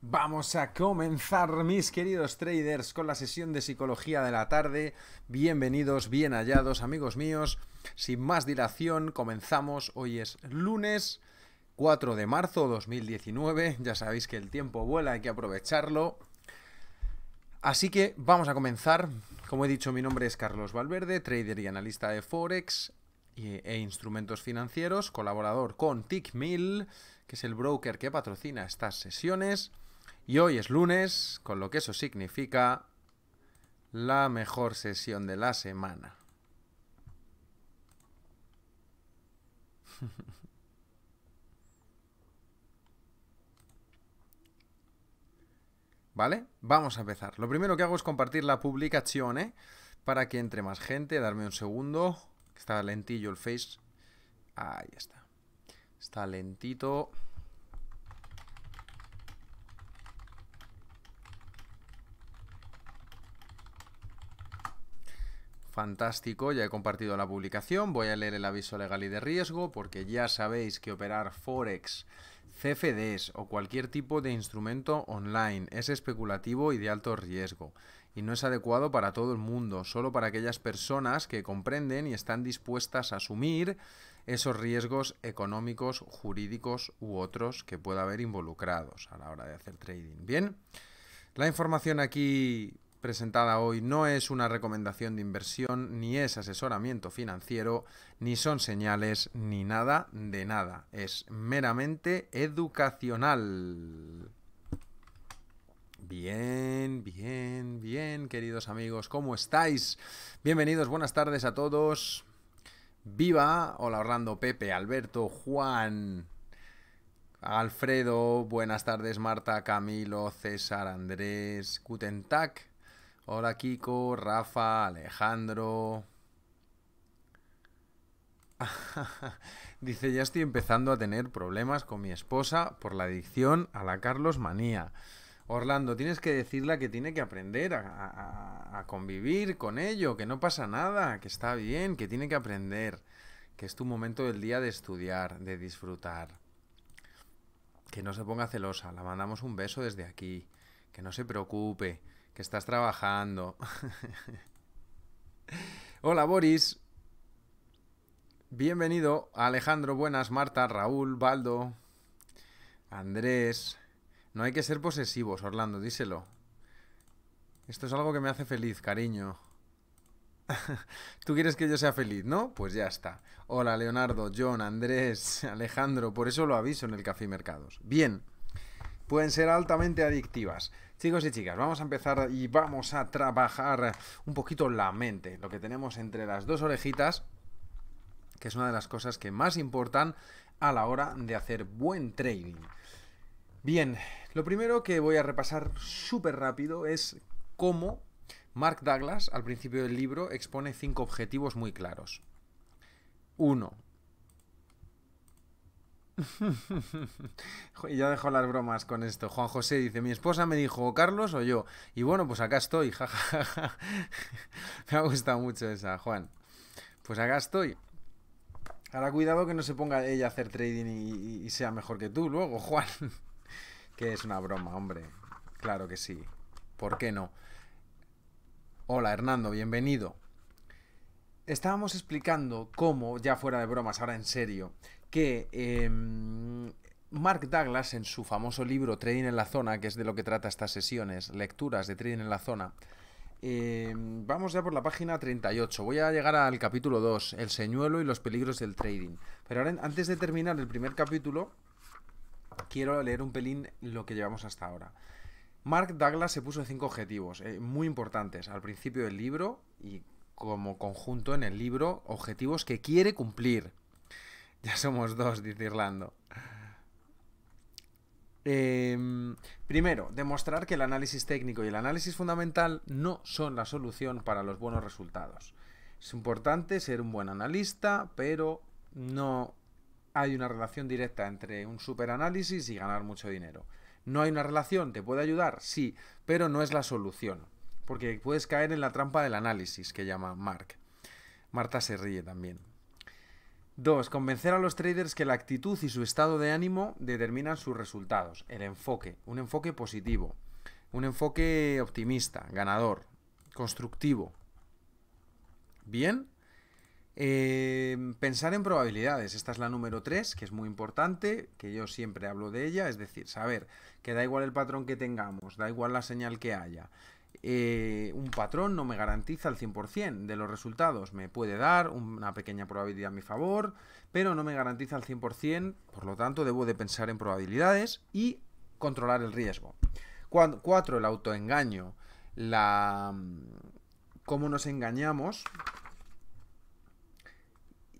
Vamos a comenzar, mis queridos traders, con la sesión de psicología de la tarde. Bienvenidos, bien hallados, amigos míos. Sin más dilación, comenzamos. Hoy es lunes 4 de marzo 2019. Ya sabéis que el tiempo vuela, hay que aprovecharlo. Así que vamos a comenzar. Como he dicho, mi nombre es Carlos Valverde, trader y analista de Forex e instrumentos financieros, colaborador con TickMill, que es el broker que patrocina estas sesiones. Y hoy es lunes, con lo que eso significa la mejor sesión de la semana. ¿Vale? Vamos a empezar. Lo primero que hago es compartir la publicación ¿eh? para que entre más gente. Darme un segundo. Está lentillo el face. Ahí está. Está lentito. Fantástico, ya he compartido la publicación, voy a leer el aviso legal y de riesgo porque ya sabéis que operar Forex, CFDs o cualquier tipo de instrumento online es especulativo y de alto riesgo y no es adecuado para todo el mundo, solo para aquellas personas que comprenden y están dispuestas a asumir esos riesgos económicos, jurídicos u otros que pueda haber involucrados a la hora de hacer trading. Bien, la información aquí presentada hoy no es una recomendación de inversión, ni es asesoramiento financiero, ni son señales, ni nada de nada. Es meramente educacional. Bien, bien, bien, queridos amigos, ¿cómo estáis? Bienvenidos, buenas tardes a todos. Viva, hola Orlando, Pepe, Alberto, Juan, Alfredo, buenas tardes Marta, Camilo, César, Andrés, Guten Hola Kiko, Rafa, Alejandro. Dice, ya estoy empezando a tener problemas con mi esposa por la adicción a la Carlos Manía. Orlando, tienes que decirle que tiene que aprender a, a, convivir con ello, que no pasa nada, que está bien, que tiene que aprender, que es tu momento del día de estudiar, de disfrutar. Que no se ponga celosa, la mandamos un beso desde aquí, que no se preocupe, que estás trabajando. Hola Boris. Bienvenido Alejandro, buenas Marta, Raúl, Baldo, Andrés. No hay que ser posesivos, Orlando, díselo. Esto es algo que me hace feliz, cariño. Tú quieres que yo sea feliz, ¿no? Pues ya está. Hola, Leonardo, John, Andrés, Alejandro, por eso lo aviso en el Café Mercados. Bien, pueden ser altamente adictivas. Chicos y chicas, vamos a empezar y vamos a trabajar un poquito la mente, lo que tenemos entre las dos orejitas, que es una de las cosas que más importan a la hora de hacer buen trading. Bien, lo primero que voy a repasar súper rápido es cómo Mark Douglas al principio del libro expone cinco objetivos muy claros. Uno y ya dejo las bromas con esto. Juan José dice, mi esposa me dijo, Carlos o yo? Y bueno, pues acá estoy, me ha gustado mucho esa, Juan. Pues acá estoy. Ahora cuidado que no se ponga ella a hacer trading y, y sea mejor que tú luego, Juan. que es una broma, hombre. Claro que sí. ¿Por qué no? Hola, Hernando, bienvenido estábamos explicando cómo, ya fuera de bromas, ahora en serio, que em, Mark Douglas, en su famoso libro Trading en la Zona, que es de lo que trata estas sesiones, lecturas de Trading en la Zona, em, vamos ya por la página 38. Voy a llegar al capítulo 2, El señuelo y los peligros del trading. Pero ahora, antes de terminar el primer capítulo, quiero leer un pelín lo que llevamos hasta ahora. Mark Douglas se puso cinco objetivos eh, muy importantes al principio del libro y como conjunto en el libro, objetivos que quiere cumplir. Ya somos dos, dice Irlando. Em, primero, demostrar que el análisis técnico y el análisis fundamental no son la solución para los buenos resultados. Es importante ser un buen analista, pero no hay una relación directa entre un superanálisis y ganar mucho dinero. No hay una relación, te puede ayudar, sí, pero no es la solución, porque puedes caer en la trampa del análisis que llama Mark. Marta se ríe también. 2. Convencer a los traders que la actitud y su estado de ánimo determinan sus resultados. El enfoque, un enfoque positivo, un enfoque optimista, ganador, constructivo. Bien. Em, pensar en probabilidades. Esta es la número 3, que es muy importante, que yo siempre hablo de ella. Es decir, saber que da igual el patrón que tengamos, da igual la señal que haya. Eh, un patrón no me garantiza el 100% de los resultados. Me puede dar una pequeña probabilidad a mi favor, pero no me garantiza el 100%, por lo tanto debo de pensar en probabilidades y controlar el riesgo. Cuatro, El autoengaño. La... Mm, cómo nos engañamos.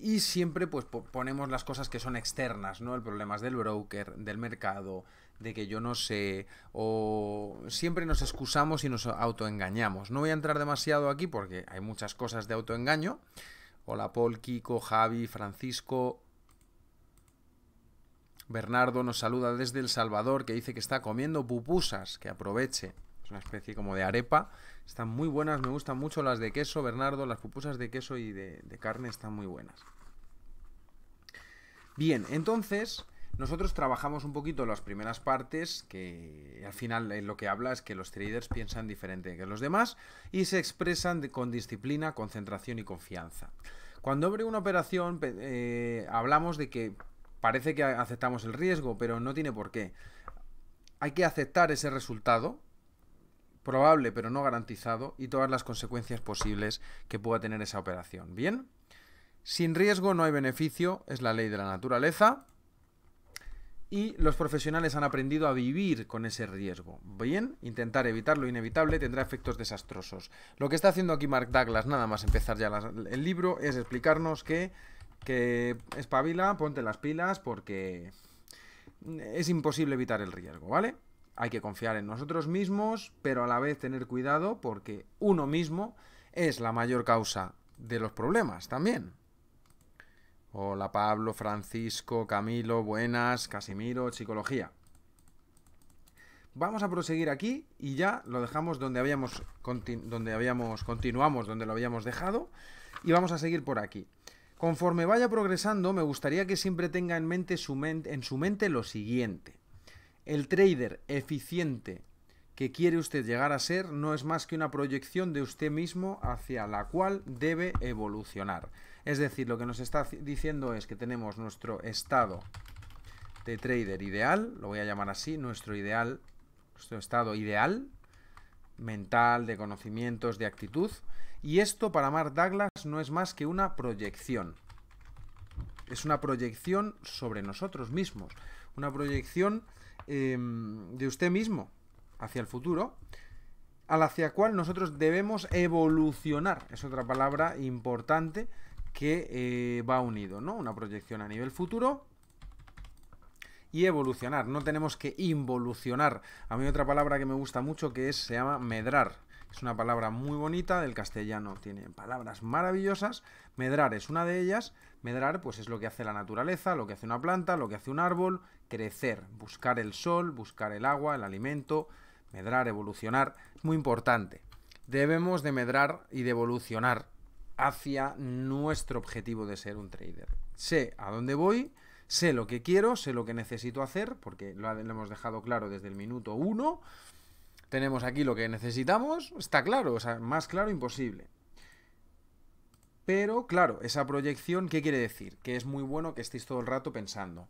Y siempre pues ponemos las cosas que son externas, ¿no? El problema del broker, del mercado, de que yo no sé, o siempre nos excusamos y nos autoengañamos. No voy a entrar demasiado aquí porque hay muchas cosas de autoengaño. Hola Paul, Kiko, Javi, Francisco. Bernardo nos saluda desde El Salvador, que dice que está comiendo pupusas, que aproveche. Es una especie como de arepa. Están muy buenas, me gustan mucho las de queso, Bernardo. Las pupusas de queso y de, carne están muy buenas. Bien, entonces, nosotros trabajamos un poquito las primeras partes, que al final eh, lo que habla es que los traders piensan diferente que los demás y se expresan con disciplina, concentración y confianza. Cuando abre una operación eh, hablamos de que parece que aceptamos el riesgo, pero no tiene por qué. Hay que aceptar ese resultado, probable pero no garantizado, y todas las consecuencias posibles que pueda tener esa operación. ¿Bien? Sin riesgo no hay beneficio, es la ley de la naturaleza y los profesionales han aprendido a vivir con ese riesgo. Bien, intentar evitar lo inevitable tendrá efectos desastrosos. Lo que está haciendo aquí Mark Douglas, nada más empezar ya el libro, es explicarnos que, que espabila, ponte las pilas porque es imposible evitar el riesgo, ¿vale? Hay que confiar en nosotros mismos, pero a la vez tener cuidado porque uno mismo es la mayor causa de los problemas también. Hola Pablo, Francisco, Camilo, buenas, Casimiro, psicología. Vamos a proseguir aquí y ya lo dejamos donde habíamos, donde habíamos continuamos, donde lo habíamos dejado y vamos a seguir por aquí. Conforme vaya progresando, me gustaría que siempre tenga en mente en su mente lo siguiente. El trader eficiente que quiere usted llegar a ser no es más que una proyección de usted mismo hacia la cual debe evolucionar. Es decir, lo que nos está diciendo es que tenemos nuestro estado de trader ideal, lo voy a llamar así, nuestro ideal, nuestro estado ideal, mental, de conocimientos, de actitud, y esto para Mark Douglas no es más que una proyección. Es una proyección sobre nosotros mismos, una proyección em, de usted mismo hacia el futuro, al la hacia cual nosotros debemos evolucionar. Es otra palabra importante que eh, va unido, ¿no? Una proyección a nivel futuro y evolucionar. No tenemos que involucionar. A mí otra palabra que me gusta mucho que es, se llama medrar. Es una palabra muy bonita del castellano, tiene palabras maravillosas. Medrar es una de ellas. Medrar pues es lo que hace la naturaleza, lo que hace una planta, lo que hace un árbol, crecer, buscar el sol, buscar el agua, el alimento, medrar, evolucionar, es muy importante. Debemos de medrar y de evolucionar hacia nuestro objetivo de ser un trader. Sé a dónde voy, sé lo que quiero, sé lo que necesito hacer, porque lo, hemos dejado claro desde el minuto uno, Tenemos aquí lo que necesitamos, está claro, o sea, más claro imposible. Pero claro, esa proyección, ¿qué quiere decir? Que es muy bueno que estéis todo el rato pensando.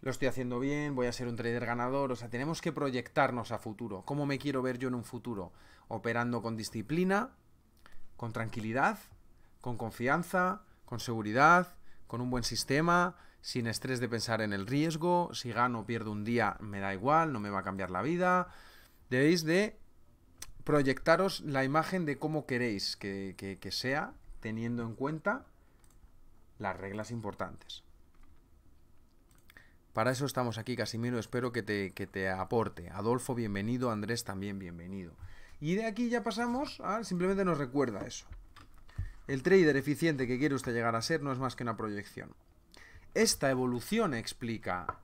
Lo estoy haciendo bien, voy a ser un trader ganador, o sea, tenemos que proyectarnos a futuro. ¿Cómo me quiero ver yo en un futuro? Operando con disciplina, con tranquilidad, con confianza, con seguridad, con un buen sistema, sin estrés de pensar en el riesgo, si gano o pierdo un día me da igual, no me va a cambiar la vida. Debéis de proyectaros la imagen de cómo queréis que, sea, teniendo en cuenta las reglas importantes. Para eso estamos aquí, Casimiro. Espero que te, que te, aporte. Adolfo, bienvenido. Andrés, también bienvenido. Y de aquí ya pasamos a... Simplemente nos recuerda eso. El trader eficiente que quiere usted llegar a ser no es más que una proyección. Esta evolución explica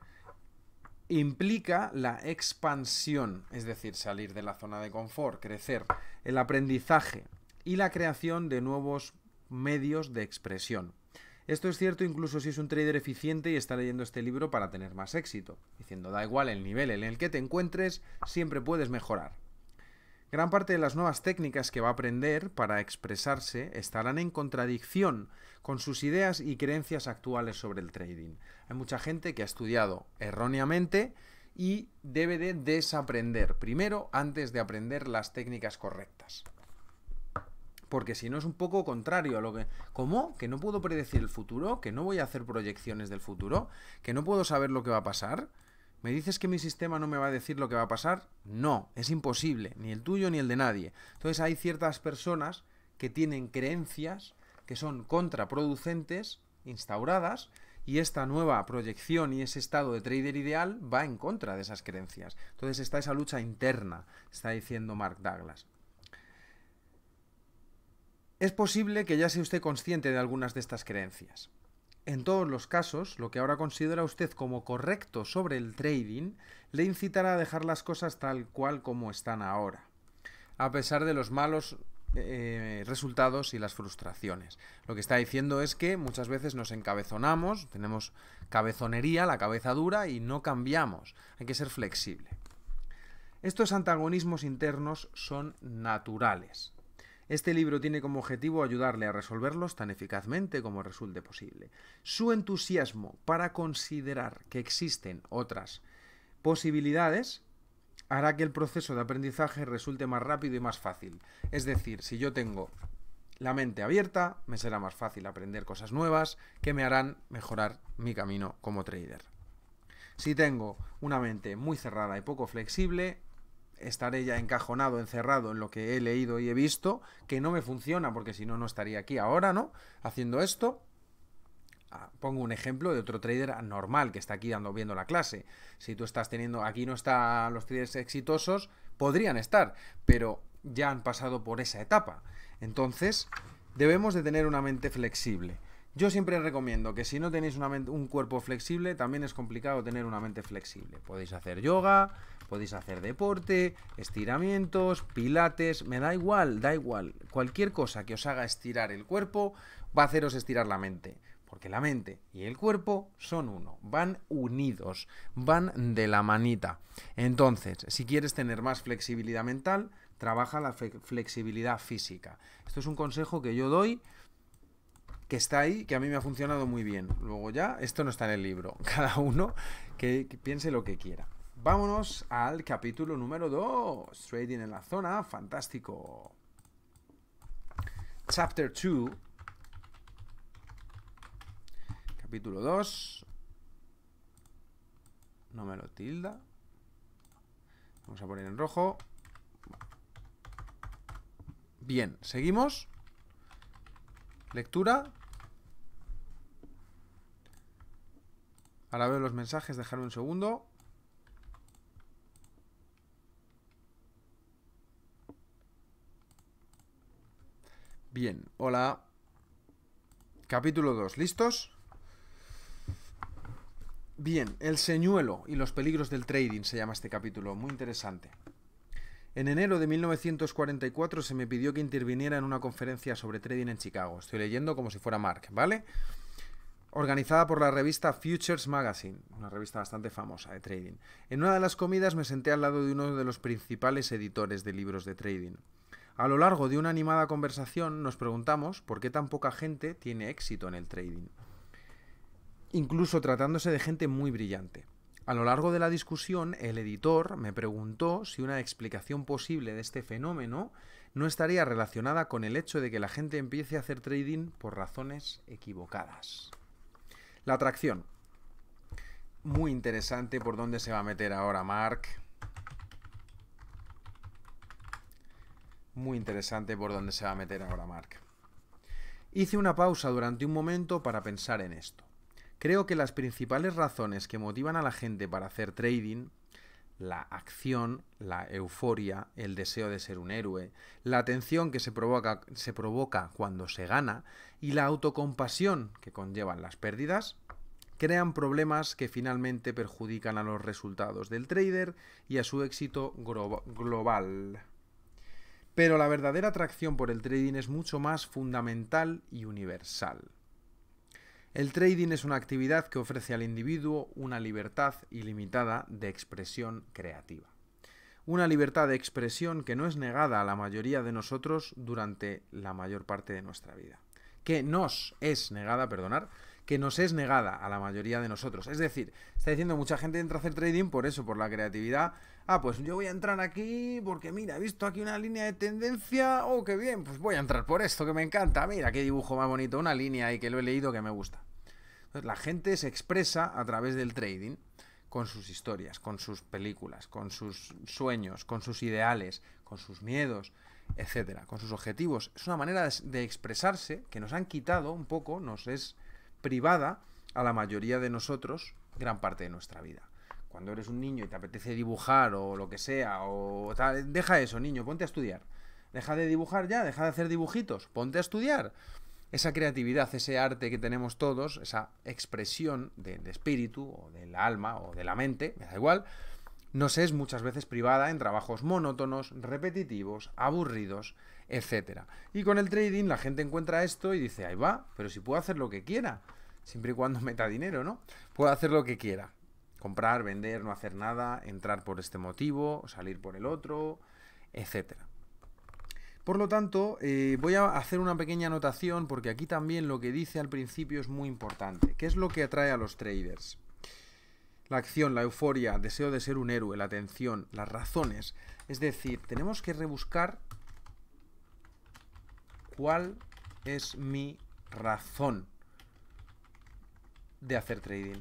implica la expansión, es decir, salir de la zona de confort, crecer, el aprendizaje y la creación de nuevos medios de expresión. Esto es cierto incluso si es un trader eficiente y está leyendo este libro para tener más éxito, diciendo da igual el nivel en el que te encuentres, siempre puedes mejorar. Gran parte de las nuevas técnicas que va a aprender para expresarse estarán en contradicción con sus ideas y creencias actuales sobre el trading. Hay mucha gente que ha estudiado erróneamente y debe de desaprender primero antes de aprender las técnicas correctas. Porque si no es un poco contrario a lo que... ¿Cómo? ¿Que no puedo predecir el futuro? ¿Que no voy a hacer proyecciones del futuro? ¿Que no puedo saber lo que va a pasar? ¿Me dices que mi sistema no me va a decir lo que va a pasar? No, es imposible, ni el tuyo ni el de nadie. Entonces hay ciertas personas que tienen creencias que son contraproducentes, instauradas, y esta nueva proyección y ese estado de trader ideal va en contra de esas creencias. Entonces está esa lucha interna, está diciendo Mark Douglas. Es posible que ya sea usted consciente de algunas de estas creencias. En todos los casos, lo que ahora considera usted como correcto sobre el trading le incitará a dejar las cosas tal cual como están ahora, a pesar de los malos eh, resultados y las frustraciones. Lo que está diciendo es que muchas veces nos encabezonamos, tenemos cabezonería, la cabeza dura y no cambiamos. Hay que ser flexible. Estos antagonismos internos son naturales. Este libro tiene como objetivo ayudarle a resolverlos tan eficazmente como resulte posible. Su entusiasmo para considerar que existen otras posibilidades hará que el proceso de aprendizaje resulte más rápido y más fácil. Es decir, si yo tengo la mente abierta, me será más fácil aprender cosas nuevas que me harán mejorar mi camino como trader. Si tengo una mente muy cerrada y poco flexible, estaré ya encajonado, encerrado en lo que he leído y he visto, que no me funciona, porque si no, no estaría aquí ahora, ¿no? Haciendo esto. Ah, pongo un ejemplo de otro trader normal que está aquí dando, viendo la clase. Si tú estás teniendo, aquí no están los traders exitosos, podrían estar, pero ya han pasado por esa etapa. Entonces, debemos de tener una mente flexible. Yo siempre recomiendo que si no tenéis un cuerpo flexible, también es complicado tener una mente flexible. Podéis hacer yoga, podéis hacer deporte, estiramientos, pilates, me da igual, da igual. Cualquier cosa que os haga estirar el cuerpo va a haceros estirar la mente. Porque la mente y el cuerpo son uno, van unidos, van de la manita. Entonces, si quieres tener más flexibilidad mental, trabaja la flexibilidad física. Esto es un consejo que yo doy que está ahí, que a mí me ha funcionado muy bien. Luego ya, esto no está en el libro. Cada uno que, piense lo que quiera. Vámonos al capítulo número 2. Trading en la zona, fantástico. Chapter 2. Capítulo 2. No me lo tilda. Vamos a poner en rojo. Bien, seguimos. Lectura. Ahora veo los mensajes, dejarme un segundo. Bien, hola. Capítulo 2, ¿listos? Bien, el señuelo y los peligros del trading se llama este capítulo, muy interesante. En enero de 1944 se me pidió que interviniera en una conferencia sobre trading en Chicago. Estoy leyendo como si fuera Mark, ¿vale? organizada por la revista Futures Magazine, una revista bastante famosa de trading. En una de las comidas me senté al lado de uno de los principales editores de libros de trading. A lo largo de una animada conversación nos preguntamos por qué tan poca gente tiene éxito en el trading, incluso tratándose de gente muy brillante. A lo largo de la discusión, el editor me preguntó si una explicación posible de este fenómeno no estaría relacionada con el hecho de que la gente empiece a hacer trading por razones equivocadas. La atracción. Muy interesante por dónde se va a meter ahora Mark. Muy interesante por dónde se va a meter ahora Mark. Hice una pausa durante un momento para pensar en esto. Creo que las principales razones que motivan a la gente para hacer trading la acción, la euforia, el deseo de ser un héroe, la atención que se provoca, se provoca cuando se gana y la autocompasión que conllevan las pérdidas, crean problemas que finalmente perjudican a los resultados del trader y a su éxito global. Pero la verdadera atracción por el trading es mucho más fundamental y universal. El trading es una actividad que ofrece al individuo una libertad ilimitada de expresión creativa. Una libertad de expresión que no es negada a la mayoría de nosotros durante la mayor parte de nuestra vida. Que nos es negada, perdonar, que nos es negada a la mayoría de nosotros. Es decir, está diciendo mucha gente entra a hacer trading por eso, por la creatividad. Ah, pues yo voy a entrar aquí porque mira, he visto aquí una línea de tendencia. Oh, qué bien, pues voy a entrar por esto que me encanta. Mira, qué dibujo más bonito, una línea y que lo he leído que me gusta. Entonces, la gente se expresa a través del trading con sus historias, con sus películas, con sus sueños, con sus ideales, con sus miedos, etcétera, con sus objetivos. Es una manera de expresarse que nos han quitado un poco, nos es privada a la mayoría de nosotros gran parte de nuestra vida. Cuando eres un niño y te apetece dibujar o lo que sea, o deja eso, niño, ponte a estudiar. Deja de dibujar ya, deja de hacer dibujitos, ponte a estudiar. Esa creatividad, ese arte que tenemos todos, esa expresión del espíritu o del alma o de la mente, me da igual, nos es muchas veces privada en trabajos monótonos, repetitivos, aburridos, etcétera. Y con el trading la gente encuentra esto y dice, ahí va, pero si puedo hacer lo que quiera, siempre y cuando meta dinero, ¿no? Puedo hacer lo que quiera. Comprar, vender, no hacer nada, entrar por este motivo, salir por el otro, etcétera. Por lo tanto, eh, voy a hacer una pequeña anotación porque aquí también lo que dice al principio es muy importante. ¿Qué es lo que atrae a los traders? La acción, la euforia, deseo de ser un héroe, la atención, las razones. Es decir, tenemos que rebuscar ¿Cuál es mi razón de hacer trading?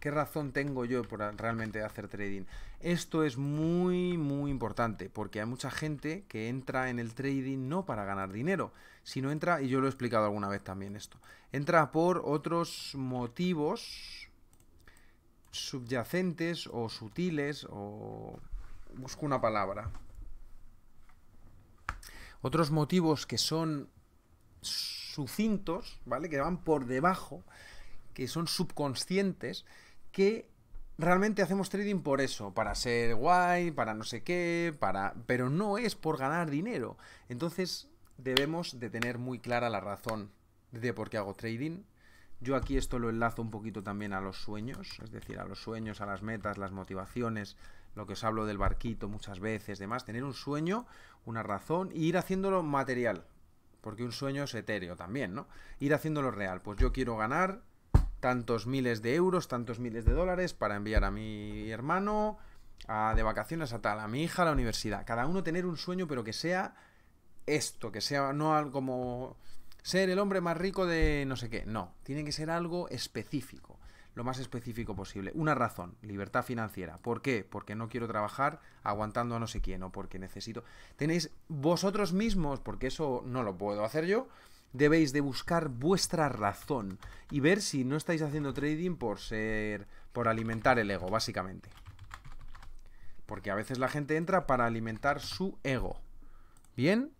¿Qué razón tengo yo por realmente hacer trading? Esto es muy, muy importante porque hay mucha gente que entra en el trading no para ganar dinero, sino entra, y yo lo he explicado alguna vez también esto, entra por otros motivos subyacentes o sutiles o... Busco una palabra. Otros motivos que son sucintos, ¿vale? Que van por debajo, que son subconscientes, que realmente hacemos trading por eso, para ser guay, para no sé qué, para... pero no es por ganar dinero. Entonces debemos de tener muy clara la razón de por qué hago trading. Yo aquí esto lo enlazo un poquito también a los sueños, es decir, a los sueños, a las metas, las motivaciones, lo que os hablo del barquito muchas veces, demás, tener un sueño, una razón y ir haciéndolo material, porque un sueño es etéreo también, ¿no? Ir haciéndolo real, pues yo quiero ganar tantos miles de euros, tantos miles de dólares para enviar a mi hermano de vacaciones a tal, a mi hija a la universidad. Cada uno tener un sueño, pero que sea esto, que sea no como ser el hombre más rico de no sé qué. No, tiene que ser algo específico lo más específico posible. Una razón, libertad financiera. ¿Por qué? Porque no quiero trabajar aguantando a no sé quién o porque necesito... Tenéis vosotros mismos, porque eso no lo puedo hacer yo, debéis de buscar vuestra razón y ver si no estáis haciendo trading por ser... por alimentar el ego, básicamente. Porque a veces la gente entra para alimentar su ego. ¿Bien?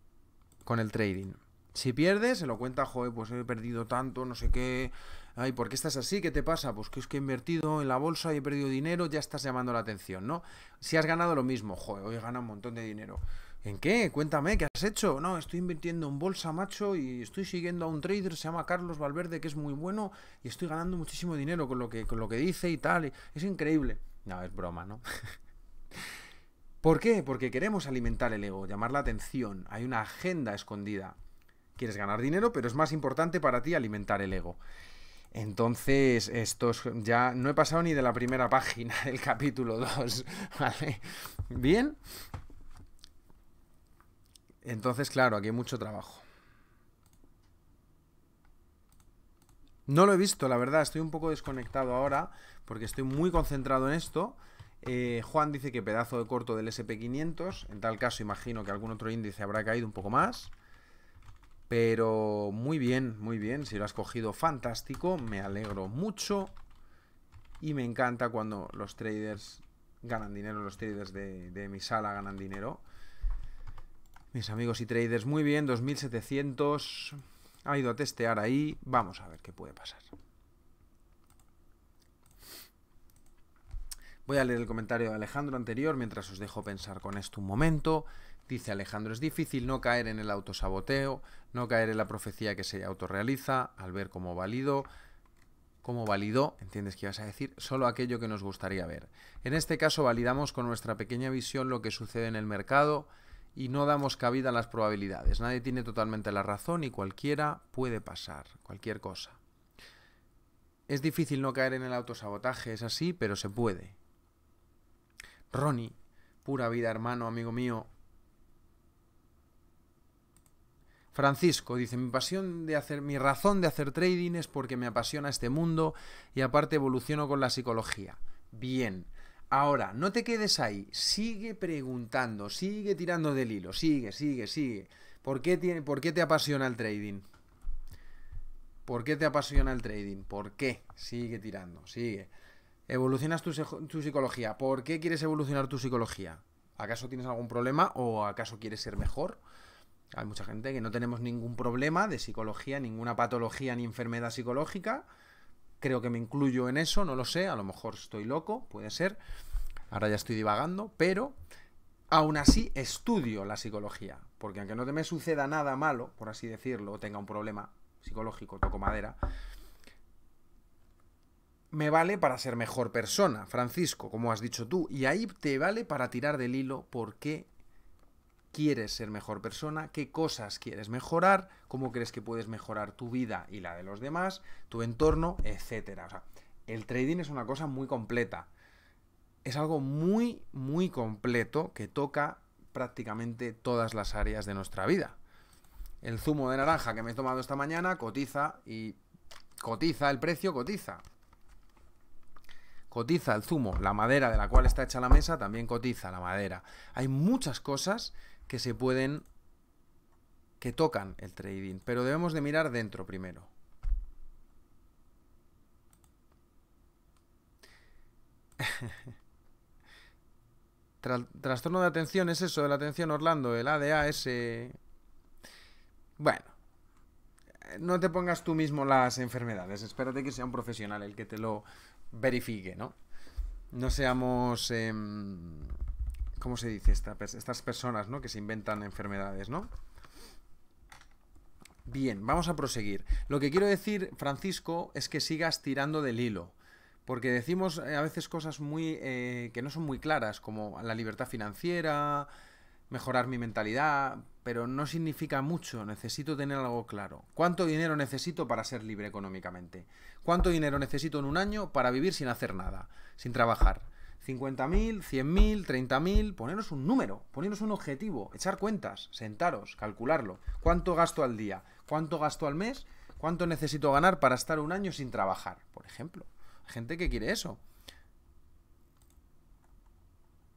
Con el trading. Si pierdes, se lo cuenta, joder, pues he perdido tanto, no sé qué, ay, ¿por qué estás así? ¿Qué te pasa? Pues que es que he invertido en la bolsa y he perdido dinero, ya estás llamando la atención, ¿no? Si has ganado lo mismo, joder, hoy gana un montón de dinero. ¿En qué? Cuéntame, ¿qué has hecho? No, estoy invirtiendo en bolsa, macho, y estoy siguiendo a un trader, se llama Carlos Valverde, que es muy bueno, y estoy ganando muchísimo dinero con lo que, lo que dice y tal. es increíble. No, es broma, ¿no? ¿Por qué? Porque queremos alimentar el ego, llamar la atención. Hay una agenda escondida. Quieres ganar dinero, pero es más importante para ti alimentar el ego. Entonces, estos ya no he pasado ni de la primera página del capítulo 2, ¿vale? Bien. Entonces, claro, aquí hay mucho trabajo. No lo he visto, la verdad, estoy un poco desconectado ahora porque estoy muy concentrado en esto. Eh, Juan dice que pedazo de corto del SP500, en tal caso imagino que algún otro índice habrá caído un poco más. Pero muy bien, muy bien. Si lo has cogido, fantástico. Me alegro mucho. Y me encanta cuando los traders ganan dinero, los traders de, mi sala ganan dinero. Mis amigos y traders, muy bien, 2700. Ha ido a testear ahí. Vamos a ver qué puede pasar. Voy a leer el comentario de Alejandro anterior mientras os dejo pensar con esto un momento. Dice Alejandro, es difícil no caer en el autosaboteo, no caer en la profecía que se autorrealiza al ver cómo validó, entiendes que ibas a decir, solo aquello que nos gustaría ver. En este caso validamos con nuestra pequeña visión lo que sucede en el mercado y no damos cabida a las probabilidades. Nadie tiene totalmente la razón y cualquiera puede pasar, cualquier cosa. Es difícil no caer en el autosabotaje, es así, pero se puede. Ronnie, pura vida hermano, amigo mío, Francisco dice, mi pasión de hacer, mi razón de hacer trading es porque me apasiona este mundo y aparte evoluciono con la psicología. Bien. Ahora, no te quedes ahí, sigue preguntando, sigue tirando del hilo, sigue, sigue, sigue. ¿Por qué, tiene, ¿Por qué te apasiona el trading? ¿Por qué te apasiona el trading? ¿Por qué? Sigue tirando, sigue. Evolucionas tu, tu psicología. ¿Por qué quieres evolucionar tu psicología? ¿Acaso tienes algún problema o acaso quieres ser mejor? Hay mucha gente que no tenemos ningún problema de psicología, ninguna patología ni enfermedad psicológica. Creo que me incluyo en eso, no lo sé, a lo mejor estoy loco, puede ser. Ahora ya estoy divagando, pero aún así estudio la psicología, porque aunque no te me suceda nada malo, por así decirlo, o tenga un problema psicológico, toco madera, me vale para ser mejor persona, Francisco, como has dicho tú, y ahí te vale para tirar del hilo porque quieres ser mejor persona, qué cosas quieres mejorar, cómo crees que puedes mejorar tu vida y la de los demás, tu entorno, etcétera. el trading es una cosa muy completa. Es algo muy, muy completo que toca prácticamente todas las áreas de nuestra vida. El zumo de naranja que me he tomado esta mañana cotiza y cotiza el precio, cotiza. Cotiza el zumo, la madera de la cual está hecha la mesa también cotiza la madera. Hay muchas cosas que se pueden, que tocan el trading, pero debemos de mirar dentro primero. trastorno de atención es eso, de la atención Orlando, el ADA es... Bueno, no te pongas tú mismo las enfermedades, espérate que sea un profesional el que te lo verifique, ¿no? No seamos... Em, ¿Cómo se dice? estas personas, ¿no? Que se inventan enfermedades, ¿no? Bien, vamos a proseguir. Lo que quiero decir, Francisco, es que sigas tirando del hilo. Porque decimos eh, a veces cosas muy. Eh, que no son muy claras, como la libertad financiera, mejorar mi mentalidad, pero no significa mucho, necesito tener algo claro. ¿Cuánto dinero necesito para ser libre económicamente? ¿Cuánto dinero necesito en un año para vivir sin hacer nada, sin trabajar? 50.000, 100.000, 30.000, poneros un número, poneros un objetivo, echar cuentas, sentaros, calcularlo. ¿Cuánto gasto al día? ¿Cuánto gasto al mes? ¿Cuánto necesito ganar para estar un año sin trabajar? Por ejemplo, gente que quiere eso.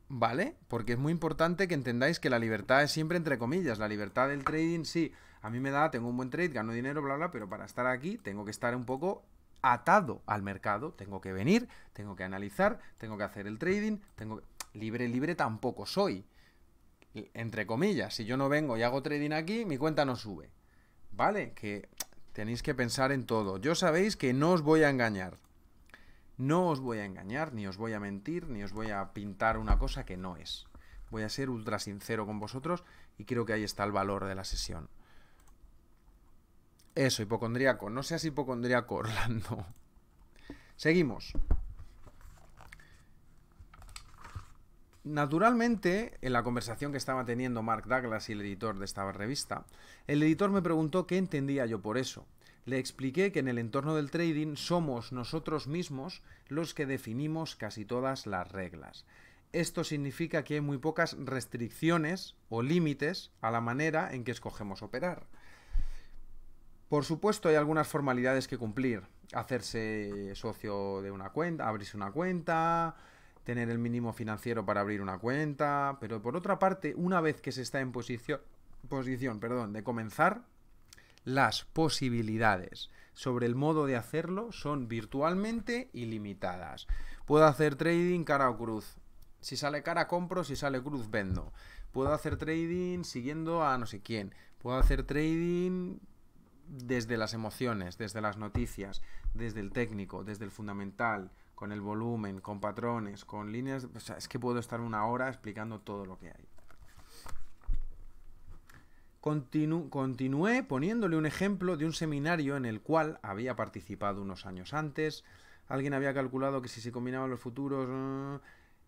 ¿Vale? Porque es muy importante que entendáis que la libertad es siempre entre comillas. La libertad del trading, sí, a mí me da, tengo un buen trade, gano dinero, bla, bla, pero para estar aquí tengo que estar un poco atado al mercado, tengo que venir, tengo que analizar, tengo que hacer el trading, tengo libre libre tampoco soy. Entre comillas, si yo no vengo y hago trading aquí, mi cuenta no sube. ¿Vale? Que tenéis que pensar en todo. Yo sabéis que no os voy a engañar. No os voy a engañar, ni os voy a mentir, ni os voy a pintar una cosa que no es. Voy a ser ultra sincero con vosotros y creo que ahí está el valor de la sesión. Eso, hipocondríaco. No seas hipocondríaco, Orlando. Seguimos. Naturalmente, en la conversación que estaba teniendo Mark Douglas y el editor de esta revista, el editor me preguntó qué entendía yo por eso. Le expliqué que en el entorno del trading somos nosotros mismos los que definimos casi todas las reglas. Esto significa que hay muy pocas restricciones o límites a la manera en que escogemos operar. Por supuesto, hay algunas formalidades que cumplir. Hacerse socio de una cuenta, abrirse una cuenta, tener el mínimo financiero para abrir una cuenta. Pero por otra parte, una vez que se está en posición, posición perdón, de comenzar, las posibilidades sobre el modo de hacerlo son virtualmente ilimitadas. Puedo hacer trading cara o cruz. Si sale cara compro, si sale cruz vendo. Puedo hacer trading siguiendo a no sé quién. Puedo hacer trading desde las emociones, desde las noticias, desde el técnico, desde el fundamental, con el volumen, con patrones, con líneas. es que puedo estar una hora explicando todo lo que hay. continué poniéndole un ejemplo de un seminario en el cual había participado unos años antes. Alguien había calculado que si se combinaban los futuros... Mm,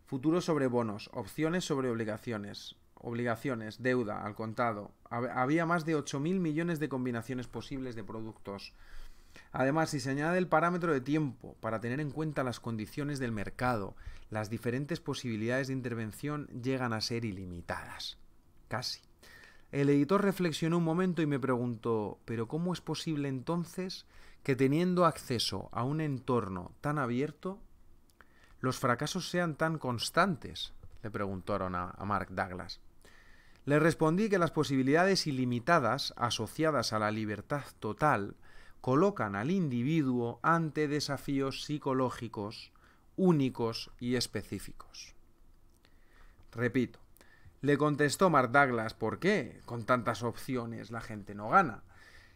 futuros sobre bonos, opciones sobre obligaciones, obligaciones, deuda al contado. Había más de 8.000 millones de combinaciones posibles de productos. Además, si se añade el parámetro de tiempo para tener en cuenta las condiciones del mercado, las diferentes posibilidades de intervención llegan a ser ilimitadas. Casi. El editor reflexionó un momento y me preguntó, ¿pero cómo es posible entonces que teniendo acceso a un entorno tan abierto, los fracasos sean tan constantes? Le preguntaron a, a Mark Douglas. Le respondí que las posibilidades ilimitadas asociadas a la libertad total colocan al individuo ante desafíos psicológicos únicos y específicos. Repito, le contestó Mark Douglas por qué con tantas opciones la gente no gana,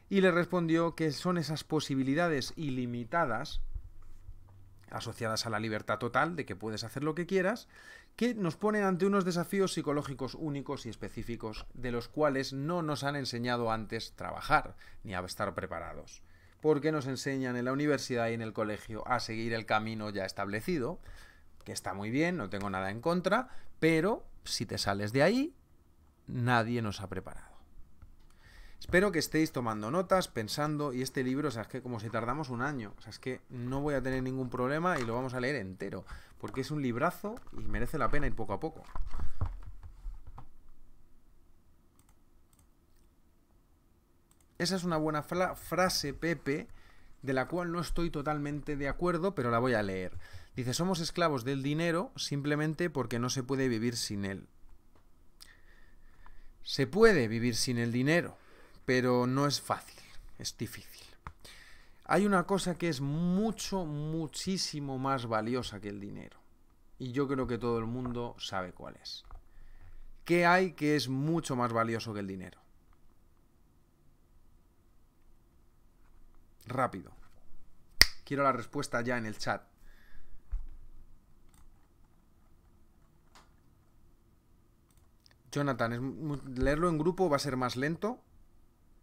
y le respondió que son esas posibilidades ilimitadas asociadas a la libertad total, de que puedes hacer lo que quieras, que nos ponen ante unos desafíos psicológicos únicos y específicos de los cuales no nos han enseñado antes trabajar ni a estar preparados. Porque nos enseñan en la universidad y en el colegio a seguir el camino ya establecido, que está muy bien, no tengo nada en contra, pero si te sales de ahí, nadie nos ha preparado. Espero que estéis tomando notas, pensando, y este libro, o sea, es que como si tardamos un año, o sea, es que no voy a tener ningún problema y lo vamos a leer entero, porque es un librazo y merece la pena ir poco a poco. Esa es una buena frase, Pepe, de la cual no estoy totalmente de acuerdo, pero la voy a leer. Dice, somos esclavos del dinero simplemente porque no se puede vivir sin él. Se puede vivir sin el dinero pero no es fácil, es difícil. Hay una cosa que es mucho, muchísimo más valiosa que el dinero. Y yo creo que todo el mundo sabe cuál es. ¿Qué hay que es mucho más valioso que el dinero? Rápido. Quiero la respuesta ya en el chat. Jonathan, es leerlo en grupo va a ser más lento,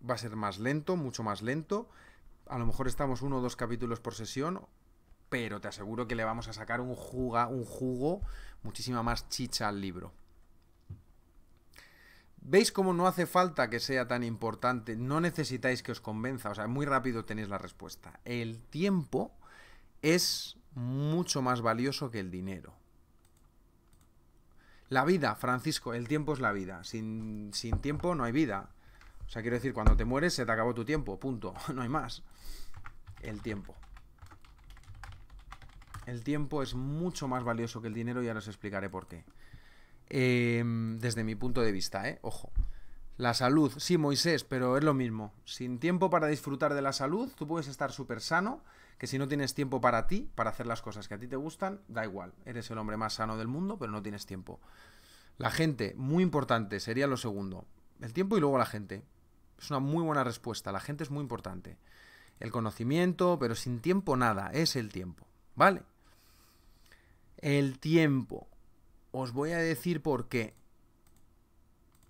va a ser más lento, mucho más lento. A lo mejor estamos uno o dos capítulos por sesión, pero te aseguro que le vamos a sacar un, un jugo, muchísima más chicha al libro. ¿Veis cómo no hace falta que sea tan importante? No necesitáis que os convenza, o sea, muy rápido tenéis la respuesta. El tiempo es mucho más valioso que el dinero. La vida, Francisco, el tiempo es la vida. Sin, sin tiempo no hay vida. O sea, quiero decir, cuando te mueres se te acabó tu tiempo, punto. No hay más. El tiempo. El tiempo es mucho más valioso que el dinero y ahora os explicaré por qué. Em, desde mi punto de vista, ¿eh? Ojo. La salud, sí, Moisés, pero es lo mismo. Sin tiempo para disfrutar de la salud, tú puedes estar súper sano, que si no tienes tiempo para ti, para hacer las cosas que a ti te gustan, da igual. Eres el hombre más sano del mundo, pero no tienes tiempo. La gente, muy importante, sería lo segundo. El tiempo y luego la gente. Es una muy buena respuesta. La gente es muy importante. El conocimiento, pero sin tiempo nada. Es el tiempo. ¿Vale? El tiempo. Os voy a decir por qué.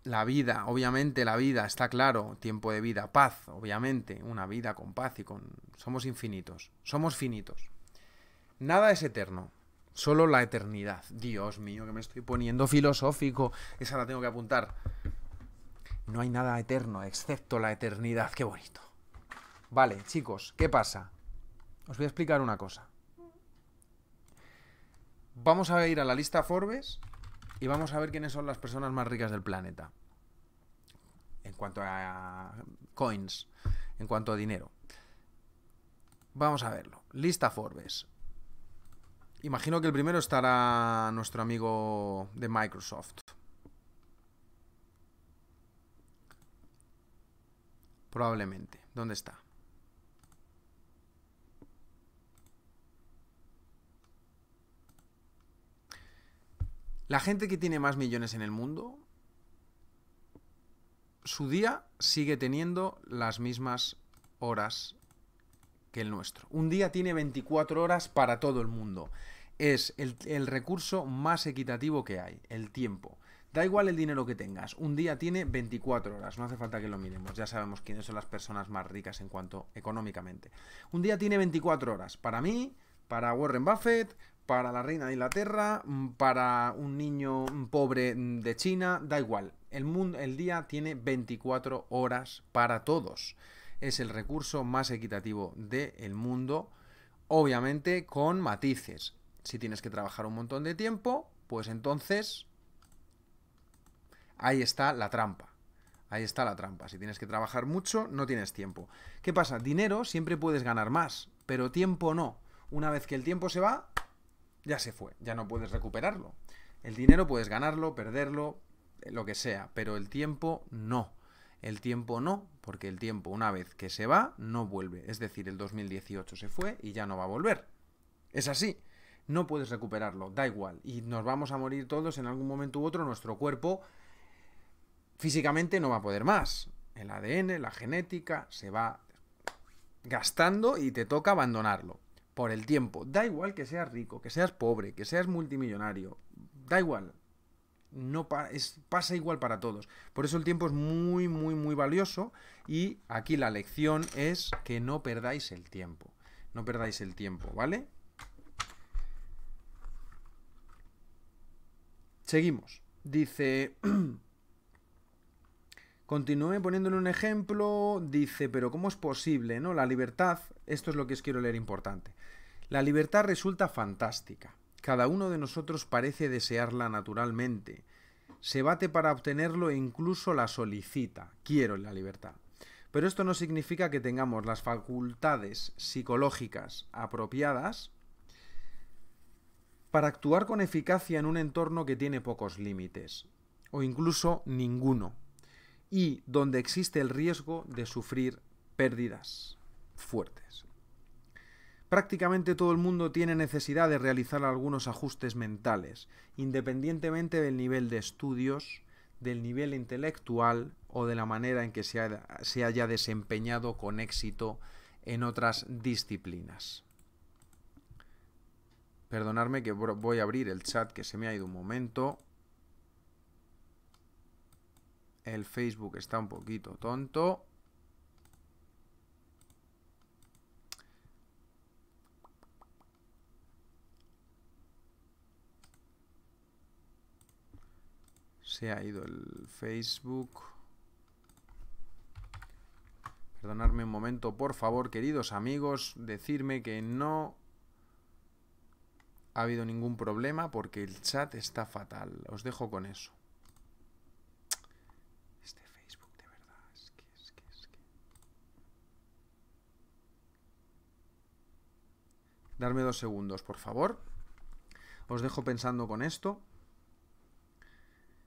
La vida, obviamente la vida, está claro. Tiempo de vida, paz, obviamente. Una vida con paz y con... Somos infinitos. Somos finitos. Nada es eterno solo la eternidad. Dios mío, que me estoy poniendo filosófico. Esa la tengo que apuntar. No hay nada eterno, excepto la eternidad. Qué bonito. Vale, chicos, ¿qué pasa? Os voy a explicar una cosa. Vamos a ir a la lista Forbes y vamos a ver quiénes son las personas más ricas del planeta. En cuanto a coins, en cuanto a dinero. Vamos a verlo. Lista Forbes. Imagino que el primero estará nuestro amigo de Microsoft. Probablemente. ¿Dónde está? La gente que tiene más millones en el mundo, su día sigue teniendo las mismas horas que el nuestro. Un día tiene 24 horas para todo el mundo. Es el, recurso más equitativo que hay, el tiempo. Da igual el dinero que tengas, un día tiene 24 horas, no hace falta que lo miremos, ya sabemos quiénes son las personas más ricas en cuanto económicamente. Un día tiene 24 horas, para mí, para Warren Buffett, para la reina de Inglaterra, mm, para un niño mm, pobre mm, de China, da igual. El, mundo, el día tiene 24 horas para todos. Es el recurso más equitativo del mundo, obviamente con matices. Si tienes que trabajar un montón de tiempo, pues entonces Ahí está la trampa. Ahí está la trampa. Si tienes que trabajar mucho, no tienes tiempo. ¿Qué pasa? Dinero siempre puedes ganar más, pero tiempo no. Una vez que el tiempo se va, ya se fue, ya no puedes recuperarlo. El dinero puedes ganarlo, perderlo, eh, lo que sea, pero el tiempo no. El tiempo no, porque el tiempo una vez que se va, no vuelve. Es decir, el 2018 se fue y ya no va a volver. Es así. No puedes recuperarlo, da igual. Y nos vamos a morir todos en algún momento u otro. Nuestro cuerpo físicamente no va a poder más. El ADN, la genética, se va gastando y te toca abandonarlo por el tiempo. Da igual que seas rico, que seas pobre, que seas multimillonario, da igual. No pasa igual para todos. Por eso el tiempo es muy, muy, muy valioso. Y aquí la lección es que no perdáis el tiempo. No perdáis el tiempo, ¿vale? Seguimos. Dice. Continúe poniéndole un ejemplo, dice, pero ¿cómo es posible? ¿No? La libertad, esto es lo que os quiero leer importante. La libertad resulta fantástica. Cada uno de nosotros parece desearla naturalmente. Se bate para obtenerlo e incluso la solicita. Quiero la libertad. Pero esto no significa que tengamos las facultades psicológicas apropiadas para actuar con eficacia en un entorno que tiene pocos límites, o incluso ninguno y donde existe el riesgo de sufrir pérdidas fuertes. Prácticamente todo el mundo tiene necesidad de realizar algunos ajustes mentales, independientemente del nivel de estudios, del nivel intelectual o de la manera en que se, haya desempeñado con éxito en otras disciplinas. Perdonadme que voy a abrir el chat que se me ha ido un momento. El Facebook está un poquito tonto. Se ha ido el Facebook. Perdonadme un momento, por favor, queridos amigos, decirme que no ha habido ningún problema porque el chat está fatal. Os dejo con eso. Darme dos segundos, por favor. Os dejo pensando con esto.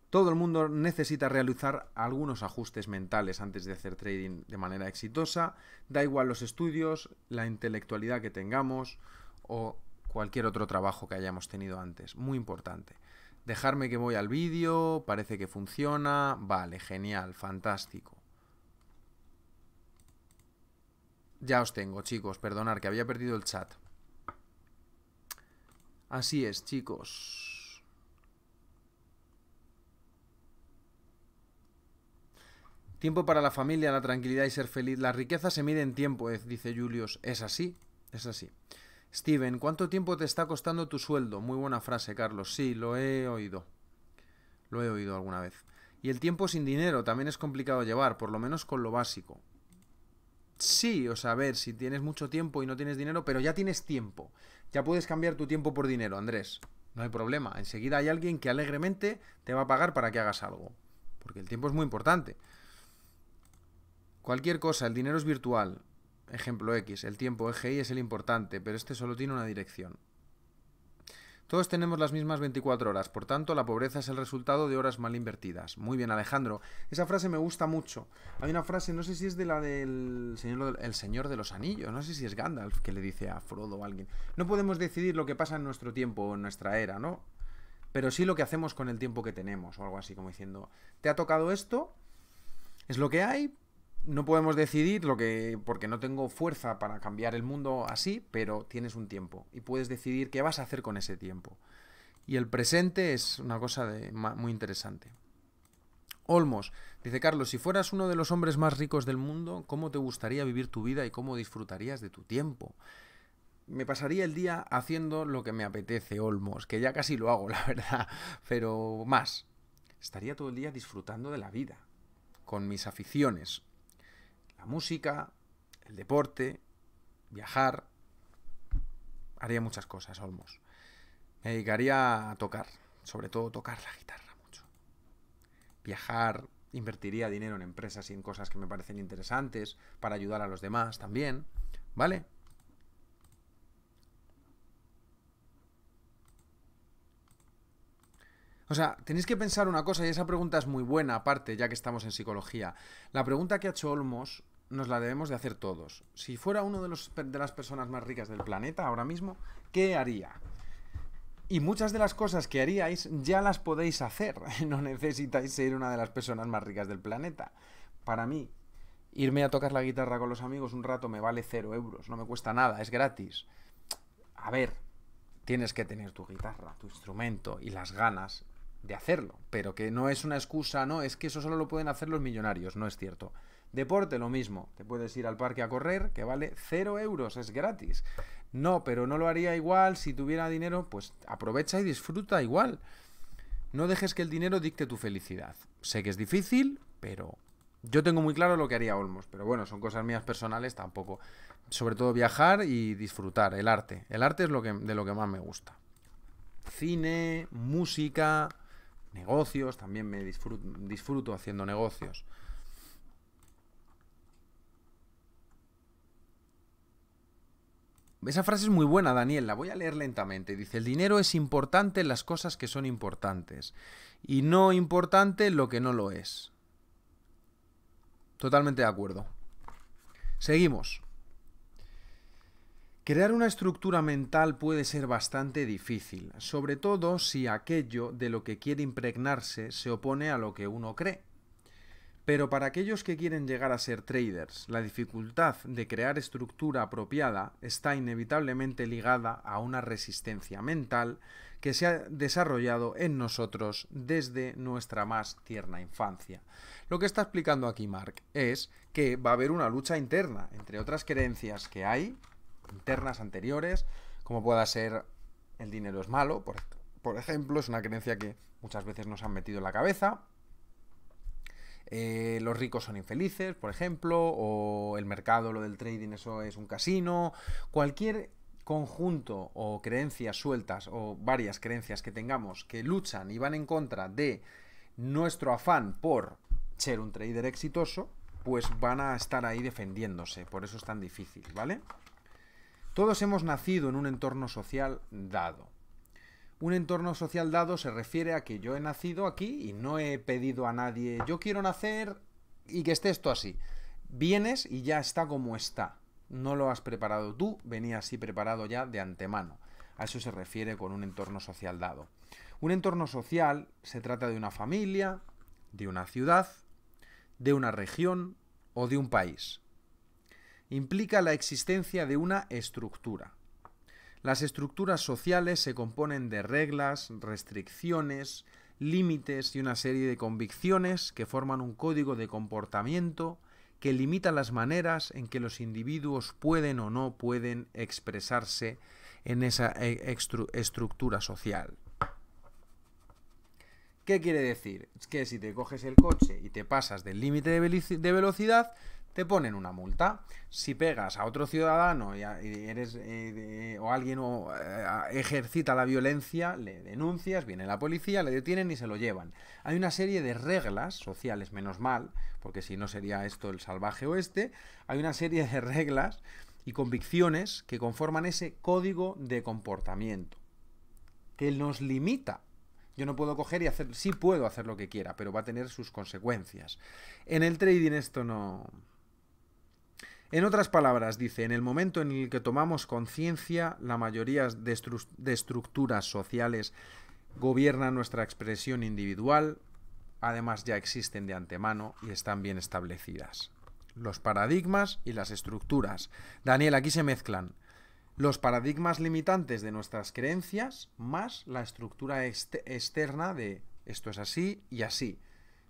Todo el mundo necesita realizar algunos ajustes mentales antes de hacer trading de manera exitosa. Da igual los estudios, la intelectualidad que tengamos o cualquier otro trabajo que hayamos tenido antes. Muy importante. Dejarme que voy al vídeo, parece que funciona. Vale, genial, fantástico. Ya os tengo, chicos, perdonar que había perdido el chat. Así es, chicos. Tiempo para la familia, la tranquilidad y ser feliz. La riqueza se mide en tiempo, dice Julius. Es así, es así. Steven, ¿cuánto tiempo te está costando tu sueldo? Muy buena frase, Carlos. Sí, lo he oído. Lo he oído alguna vez. Y el tiempo sin dinero también es complicado llevar, por lo menos con lo básico. Sí, o sea, a ver, si tienes mucho tiempo y no tienes dinero, pero ya tienes tiempo. Ya puedes cambiar tu tiempo por dinero, Andrés. No hay problema. Enseguida hay alguien que alegremente te va a pagar para que hagas algo. Porque el tiempo es muy importante. Cualquier cosa, el dinero es virtual. Ejemplo X, el tiempo eje es el importante, pero este solo tiene una dirección. Todos tenemos las mismas 24 horas, por tanto la pobreza es el resultado de horas mal invertidas. Muy bien, Alejandro. Esa frase me gusta mucho. Hay una frase, no sé si es de la del señor, señor de los anillos, no sé si es Gandalf que le dice a Frodo o alguien. No podemos decidir lo que pasa en nuestro tiempo o en nuestra era, ¿no? Pero sí lo que hacemos con el tiempo que tenemos, o algo así como diciendo, te ha tocado esto, es lo que hay, no podemos decidir lo que porque no tengo fuerza para cambiar el mundo así, pero tienes un tiempo y puedes decidir qué vas a hacer con ese tiempo. Y el presente es una cosa muy interesante. Olmos dice Carlos, si fueras uno de los hombres más ricos del mundo, ¿cómo te gustaría vivir tu vida y cómo disfrutarías de tu tiempo? Me pasaría el día haciendo lo que me apetece, Olmos, que ya casi lo hago, la verdad, pero más. Estaría todo el día disfrutando de la vida, con mis aficiones, la música, el deporte, viajar. Haría muchas cosas, Olmos. Me dedicaría a tocar, sobre todo tocar la guitarra mucho. Viajar, invertiría dinero en empresas y en cosas que me parecen interesantes para ayudar a los demás también, ¿vale? O sea, tenéis que pensar una cosa, y esa pregunta es muy buena, aparte, ya que estamos en psicología. La pregunta que ha hecho Olmos nos la debemos de hacer todos. Si fuera uno de, los, de las personas más ricas del planeta ahora mismo, ¿qué haría? Y muchas de las cosas que haríais ya las podéis hacer. No necesitáis ser una de las personas más ricas del planeta. Para mí, irme a tocar la guitarra con los amigos un rato me vale cero euros. No me cuesta nada, es gratis. A ver, tienes que tener tu guitarra, tu instrumento y las ganas de hacerlo. Pero que no es una excusa, no, es que eso solo lo pueden hacer los millonarios. No es cierto. Deporte, lo mismo. Te puedes ir al parque a correr, que vale cero euros, es gratis. No, pero no lo haría igual. Si tuviera dinero, pues aprovecha y disfruta igual. No dejes que el dinero dicte tu felicidad. Sé que es difícil, pero yo tengo muy claro lo que haría Olmos. Pero bueno, son cosas mías personales tampoco. Sobre todo viajar y disfrutar, el arte. El arte es lo que, de lo que más me gusta. Cine, música, negocios, también me disfruto haciendo negocios. Esa frase es muy buena, Daniel, la voy a leer lentamente. Dice, el dinero es importante en las cosas que son importantes y no importante lo que no lo es. Totalmente de acuerdo. Seguimos. Crear una estructura mental puede ser bastante difícil, sobre todo si aquello de lo que quiere impregnarse se opone a lo que uno cree. Pero para aquellos que quieren llegar a ser traders, la dificultad de crear estructura apropiada está inevitablemente ligada a una resistencia mental que se ha desarrollado en nosotros desde nuestra más tierna infancia. Lo que está explicando aquí Mark es que va a haber una lucha interna entre otras creencias que hay, internas anteriores, como pueda ser el dinero es malo, por, ejemplo, es una creencia que muchas veces nos han metido en la cabeza, eh, los ricos son infelices, por ejemplo, o el mercado, lo del trading, eso es un casino, cualquier conjunto o creencias sueltas o varias creencias que tengamos que luchan y van en contra de nuestro afán por ser un trader exitoso, pues van a estar ahí defendiéndose, por eso es tan difícil, ¿vale? Todos hemos nacido en un entorno social dado. Un entorno social dado se refiere a que yo he nacido aquí y no he pedido a nadie, yo quiero nacer y que esté esto así. Vienes y ya está como está. No lo has preparado tú, venía así preparado ya de antemano. A eso se refiere con un entorno social dado. Un entorno social se trata de una familia, de una ciudad, de una región o de un país. Implica la existencia de una estructura. Las estructuras sociales se componen de reglas, restricciones, límites y una serie de convicciones que forman un código de comportamiento que limita las maneras en que los individuos pueden o no pueden expresarse en esa eh, estructura social. ¿Qué quiere decir? Es que si te coges el coche y te pasas del límite de, de velocidad, te ponen una multa. Si pegas a otro ciudadano y, eres eh, o alguien eh, ejercita la violencia, le denuncias, viene la policía, le detienen y se lo llevan. Hay una serie de reglas sociales, menos mal, porque si no sería esto el salvaje oeste, hay una serie de reglas y convicciones que conforman ese código de comportamiento que nos limita yo no puedo coger y hacer, sí puedo hacer lo que quiera, pero va a tener sus consecuencias. En el trading esto no, en otras palabras, dice, en el momento en el que tomamos conciencia, la mayoría de, estructuras sociales gobiernan nuestra expresión individual, además ya existen de antemano y están bien establecidas. Los paradigmas y las estructuras. Daniel, aquí se mezclan los paradigmas limitantes de nuestras creencias más la estructura este-, externa de esto es así y así.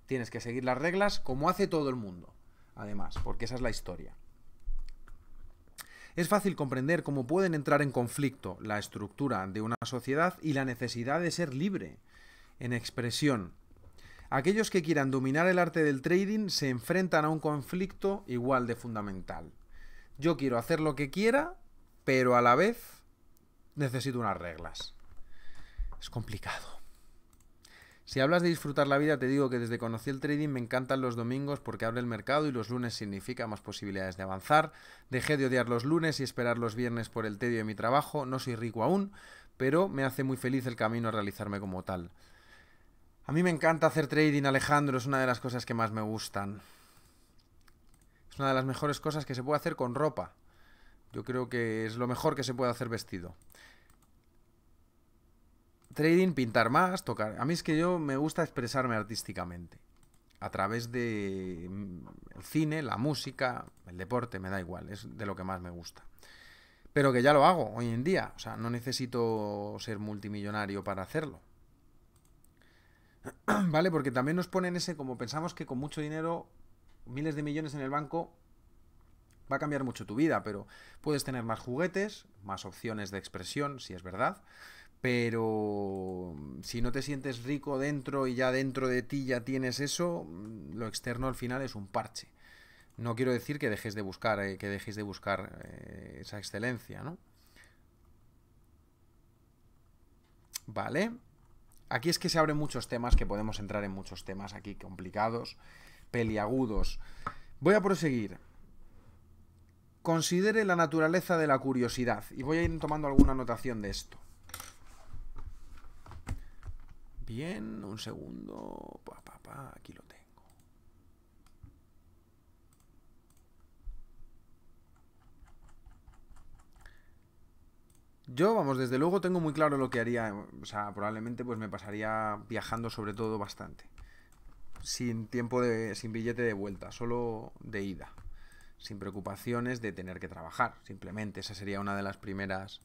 Tienes que seguir las reglas como hace todo el mundo, además, porque esa es la historia es fácil comprender cómo pueden entrar en conflicto la estructura de una sociedad y la necesidad de ser libre en expresión. Aquellos que quieran dominar el arte del trading se enfrentan a un conflicto igual de fundamental. Yo quiero hacer lo que quiera, pero a la vez necesito unas reglas. Es complicado. Si hablas de disfrutar la vida, te digo que desde conocí el trading me encantan los domingos porque abre el mercado y los lunes significa más posibilidades de avanzar. Dejé de odiar los lunes y esperar los viernes por el tedio de mi trabajo. No soy rico aún, pero me hace muy feliz el camino a realizarme como tal. A mí me encanta hacer trading, Alejandro, es una de las cosas que más me gustan. Es una de las mejores cosas que se puede hacer con ropa. Yo creo que es lo mejor que se puede hacer vestido trading, pintar más, tocar. A mí es que yo me gusta expresarme artísticamente. A través de mm, el cine, la música, el deporte, me da igual, es de lo que más me gusta. Pero que ya lo hago hoy en día, o sea, no necesito ser multimillonario para hacerlo. ¿Vale? Porque también nos ponen ese, como pensamos que con mucho dinero, miles de millones en el banco, va a cambiar mucho tu vida, pero puedes tener más juguetes, más opciones de expresión, si es verdad. Pero mm, si no te sientes rico dentro y ya dentro de ti ya tienes eso, mm, lo externo al final es un parche. No quiero decir que dejes de buscar, eh, que dejéis de buscar eh, esa excelencia, ¿no? Vale. Aquí es que se abren muchos temas, que podemos entrar en muchos temas aquí complicados, peliagudos. Voy a proseguir considere la naturaleza de la curiosidad. Y voy a ir tomando alguna anotación de esto. Bien, un segundo. aquí lo tengo. Yo, vamos, desde luego tengo muy claro lo que haría. O sea, probablemente pues me pasaría viajando sobre todo bastante. Sin tiempo de. sin billete de vuelta, solo de ida. Sin preocupaciones de tener que trabajar. Simplemente, esa sería una de las primeras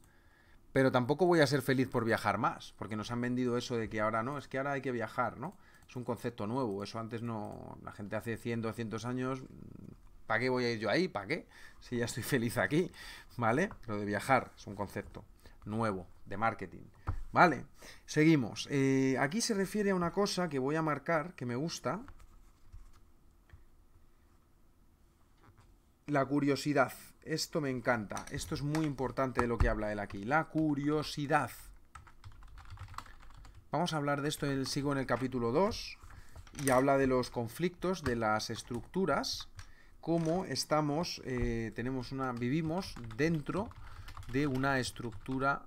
pero tampoco voy a ser feliz por viajar más, porque nos han vendido eso de que ahora no, es que ahora hay que viajar, ¿no? Es un concepto nuevo, eso antes no, la gente hace 100, 200 años, ¿para qué voy a ir yo ahí? ¿Para qué? Si ya estoy feliz aquí, ¿vale? Lo de viajar es un concepto nuevo de marketing, ¿vale? Seguimos. Eh, aquí se refiere a una cosa que voy a marcar, que me gusta. La curiosidad. Esto me encanta. Esto es muy importante de lo que habla él aquí. La curiosidad. Vamos a hablar de esto, el sigo en el capítulo 2 y habla de los conflictos, de las estructuras, cómo estamos, eh, tenemos una, vivimos dentro de una estructura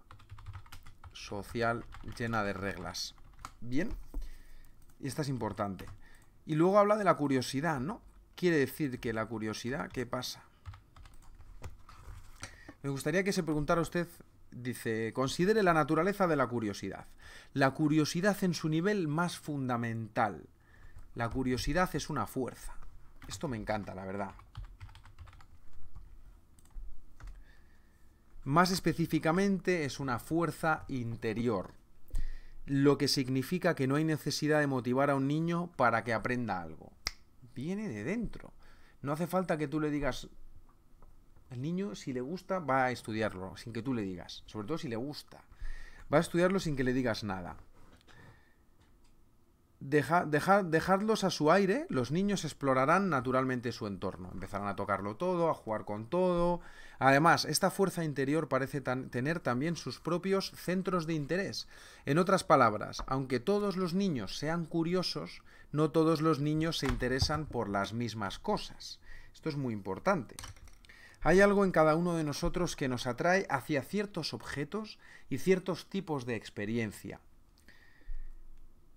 social llena de reglas. Bien, y esta es importante. Y luego habla de la curiosidad, ¿no? Quiere decir que la curiosidad, ¿qué pasa? Me gustaría que se preguntara usted, dice, considere la naturaleza de la curiosidad. La curiosidad en su nivel más fundamental. La curiosidad es una fuerza. Esto me encanta, la verdad. Más específicamente es una fuerza interior, lo que significa que no hay necesidad de motivar a un niño para que aprenda algo. Viene de dentro. No hace falta que tú le digas, el niño, si le gusta, va a estudiarlo, sin que tú le digas. Sobre todo si le gusta. Va a estudiarlo sin que le digas nada. Deja, dejarlos a su aire, los niños explorarán naturalmente su entorno, empezarán a tocarlo todo, a jugar con todo. Además, esta fuerza interior parece tener también sus propios centros de interés. En otras palabras, aunque todos los niños sean curiosos, no todos los niños se interesan por las mismas cosas. Esto es muy importante. Hay algo en cada uno de nosotros que nos atrae hacia ciertos objetos y ciertos tipos de experiencia.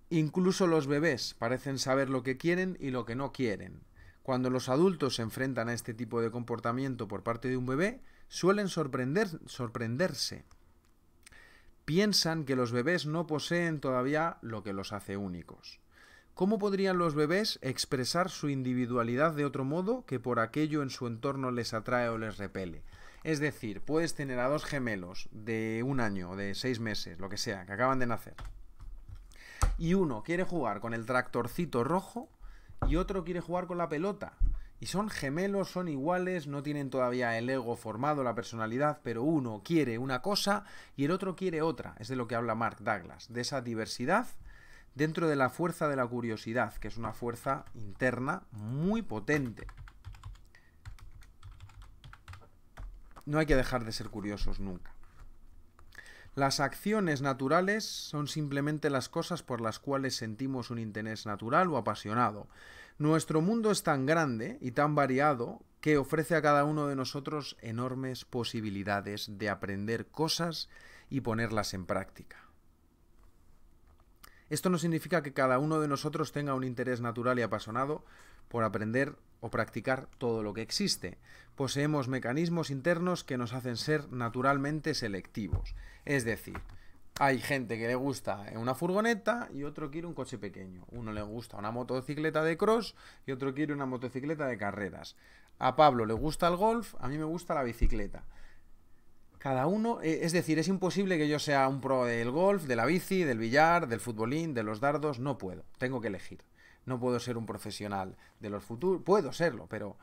Incluso los bebés parecen saber lo que quieren y lo que no quieren. Cuando los adultos se enfrentan a este tipo de comportamiento por parte de un bebé, suelen sorprenderse. Piensan que los bebés no poseen todavía lo que los hace únicos. ¿Cómo podrían los bebés expresar su individualidad de otro modo que por aquello en su entorno les atrae o les repele? Es decir, puedes tener a dos gemelos de un año, de seis meses, lo que sea, que acaban de nacer. Y uno quiere jugar con el tractorcito rojo y otro quiere jugar con la pelota. Y son gemelos, son iguales, no tienen todavía el ego formado, la personalidad, pero uno quiere una cosa y el otro quiere otra. Es de lo que habla Mark Douglas, de esa diversidad dentro de la fuerza de la curiosidad, que es una fuerza interna muy potente. No hay que dejar de ser curiosos nunca. Las acciones naturales son simplemente las cosas por las cuales sentimos un interés natural o apasionado. Nuestro mundo es tan grande y tan variado que ofrece a cada uno de nosotros enormes posibilidades de aprender cosas y ponerlas en práctica. Esto no significa que cada uno de nosotros tenga un interés natural y apasionado por aprender o practicar todo lo que existe. Poseemos mecanismos internos que nos hacen ser naturalmente selectivos. Es decir, hay gente que le gusta una furgoneta y otro quiere un coche pequeño. Uno le gusta una motocicleta de cross y otro quiere una motocicleta de carreras. A Pablo le gusta el golf, a mí me gusta la bicicleta. Cada uno, e, es decir, es imposible que yo sea un pro del golf, de la bici, del billar, del futbolín, de los dardos, no puedo, tengo que elegir. No puedo ser un profesional de los futuros, puedo serlo, pero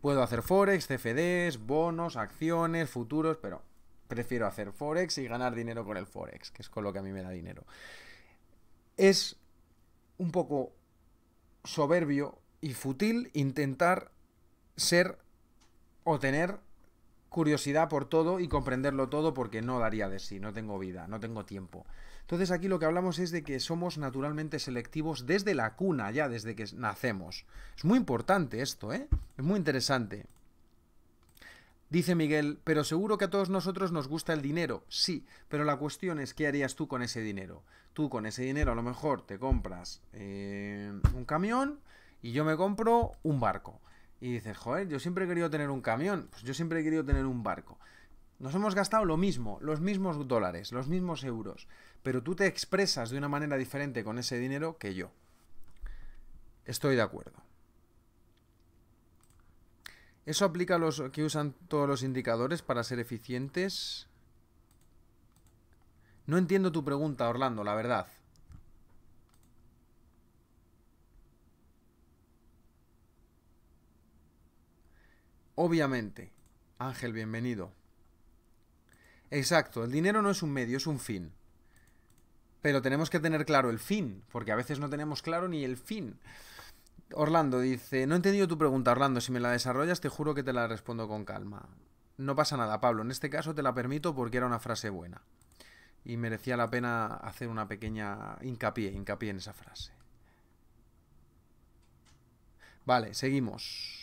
puedo hacer forex, CFDs, bonos, acciones, futuros, pero prefiero hacer forex y ganar dinero con el forex, que es con lo que a mí me da dinero. Es un poco soberbio y fútil intentar ser o tener curiosidad por todo y comprenderlo todo porque no daría de sí, no tengo vida, no tengo tiempo. Entonces aquí lo que hablamos es de que somos naturalmente selectivos desde la cuna, ya desde que nacemos. Es muy importante esto, ¿eh? Es muy interesante. Dice Miguel, pero seguro que a todos nosotros nos gusta el dinero. Sí, pero la cuestión es qué harías tú con ese dinero. Tú con ese dinero a lo mejor te compras eh, un camión y yo me compro un barco. Y dices, joder, yo siempre he querido tener un camión, pues yo siempre he querido tener un barco. Nos hemos gastado lo mismo, los mismos dólares, los mismos euros, pero tú te expresas de una manera diferente con ese dinero que yo. Estoy de acuerdo. ¿Eso aplica a los que usan todos los indicadores para ser eficientes? No entiendo tu pregunta, Orlando, la verdad. Obviamente. Ángel, bienvenido. Exacto, el dinero no es un medio, es un fin. Pero tenemos que tener claro el fin, porque a veces no tenemos claro ni el fin. Orlando dice, no he entendido tu pregunta, Orlando, si me la desarrollas te juro que te la respondo con calma. No pasa nada, Pablo, en este caso te la permito porque era una frase buena. Y merecía la pena hacer una pequeña hincapié, hincapié en esa frase. Vale, seguimos.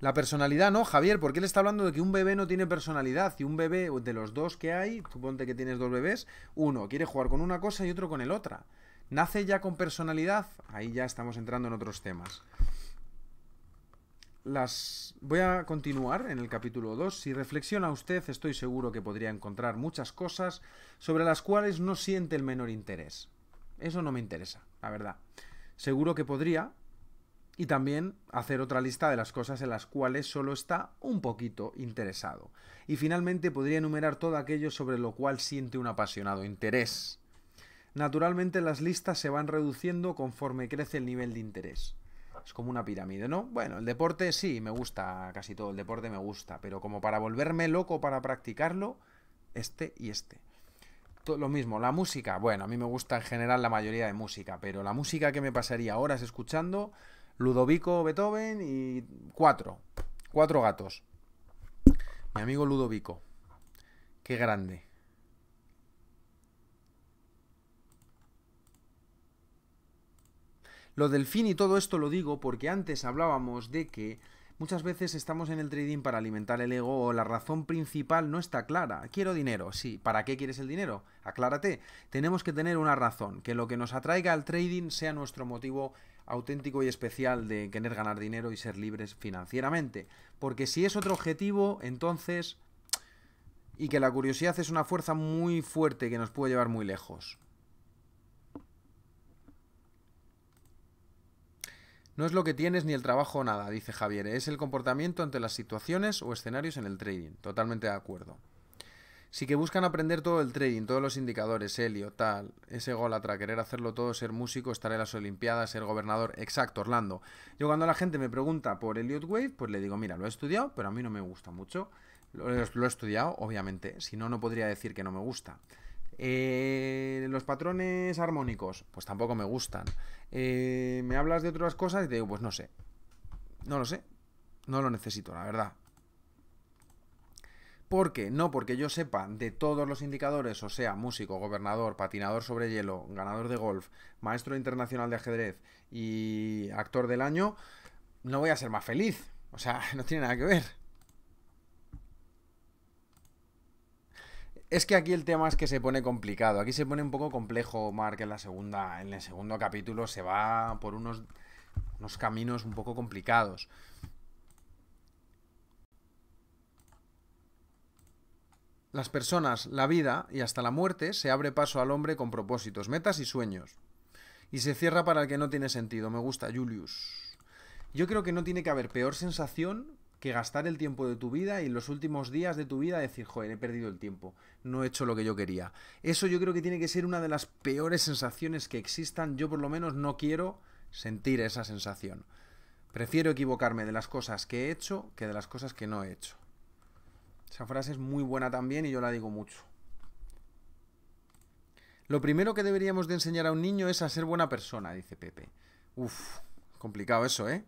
La personalidad, no, Javier, porque él está hablando de que un bebé no tiene personalidad. Y un bebé de los dos que hay, suponte que tienes dos bebés, uno quiere jugar con una cosa y otro con el otra. ¿Nace ya con personalidad? Ahí ya estamos entrando en otros temas. Las voy a continuar en el capítulo 2. Si reflexiona usted, estoy seguro que podría encontrar muchas cosas sobre las cuales no siente el menor interés. Eso no me interesa, la verdad. Seguro que podría, y también hacer otra lista de las cosas en las cuales solo está un poquito interesado. Y finalmente podría enumerar todo aquello sobre lo cual siente un apasionado interés. Naturalmente las listas se van reduciendo conforme crece el nivel de interés. Es como una pirámide, ¿no? Bueno, el deporte sí, me gusta, casi todo el deporte me gusta, pero como para volverme loco para practicarlo, este y este. Todo lo mismo, la música, bueno, a mí me gusta en general la mayoría de música, pero la música que me pasaría horas escuchando, Ludovico, Beethoven y cuatro. Cuatro gatos. Mi amigo Ludovico. Qué grande. Lo del fin y todo esto lo digo porque antes hablábamos de que muchas veces estamos en el trading para alimentar el ego o la razón principal no está clara. Quiero dinero, sí. ¿Para qué quieres el dinero? Aclárate. Tenemos que tener una razón, que lo que nos atraiga al trading sea nuestro motivo auténtico y especial de querer ganar dinero y ser libres financieramente. Porque si es otro objetivo, entonces... Y que la curiosidad es una fuerza muy fuerte que nos puede llevar muy lejos. No es lo que tienes ni el trabajo o nada, dice Javier. Es el comportamiento ante las situaciones o escenarios en el trading. Totalmente de acuerdo. Si que buscan aprender todo el trading, todos los indicadores, Helio, tal, ese golatra, querer hacerlo todo, ser músico, estar en las Olimpiadas, ser gobernador. Exacto, Orlando. Yo cuando la gente me pregunta por Elliot Wave, pues le digo, mira, lo he estudiado, pero a mí no me gusta mucho. Lo, he estudiado, obviamente, si no, no podría decir que no me gusta. Eh, los patrones armónicos, pues tampoco me gustan. Eh, me hablas de otras cosas y te digo, pues no sé. No lo sé. No lo necesito, la verdad qué? no porque yo sepa de todos los indicadores, o sea, músico, gobernador, patinador sobre hielo, ganador de golf, maestro internacional de ajedrez y actor del año, no voy a ser más feliz. O sea, no tiene nada que ver. Es que aquí el tema es que se pone complicado. Aquí se pone un poco complejo, Mark, en la segunda. En el segundo capítulo se va por unos, unos caminos un poco complicados. las personas, la vida y hasta la muerte se abre paso al hombre con propósitos, metas y sueños. Y se cierra para el que no tiene sentido. Me gusta, Julius. Yo creo que no tiene que haber peor sensación que gastar el tiempo de tu vida y en los últimos días de tu vida decir, joder, he perdido el tiempo, no he hecho lo que yo quería. Eso yo creo que tiene que ser una de las peores sensaciones que existan. Yo por lo menos no quiero sentir esa sensación. Prefiero equivocarme de las cosas que he hecho que de las cosas que no he hecho. Esa frase es muy buena también y yo la digo mucho. Lo primero que deberíamos de enseñar a un niño es a ser buena persona, dice Pepe. Uf, complicado eso, ¿eh?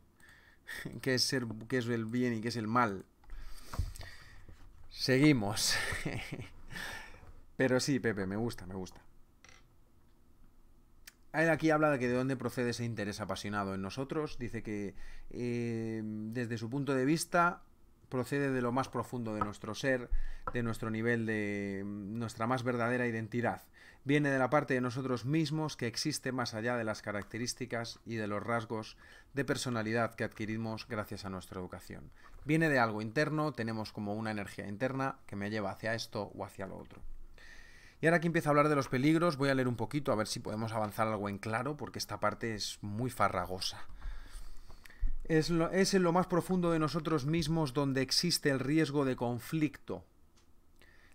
¿Qué es, ser, qué es el bien y qué es el mal? Seguimos. Pero sí, Pepe, me gusta, me gusta. aquí habla de que de dónde procede ese interés apasionado en nosotros. Dice que eh, desde su punto de vista procede de lo más profundo de nuestro ser, de nuestro nivel de nuestra más verdadera identidad. Viene de la parte de nosotros mismos que existe más allá de las características y de los rasgos de personalidad que adquirimos gracias a nuestra educación. Viene de algo interno, tenemos como una energía interna que me lleva hacia esto o hacia lo otro. Y ahora que empiezo a hablar de los peligros, voy a leer un poquito a ver si podemos avanzar algo en claro, porque esta parte es muy farragosa. Es, lo, en lo más profundo de nosotros mismos donde existe el riesgo de conflicto.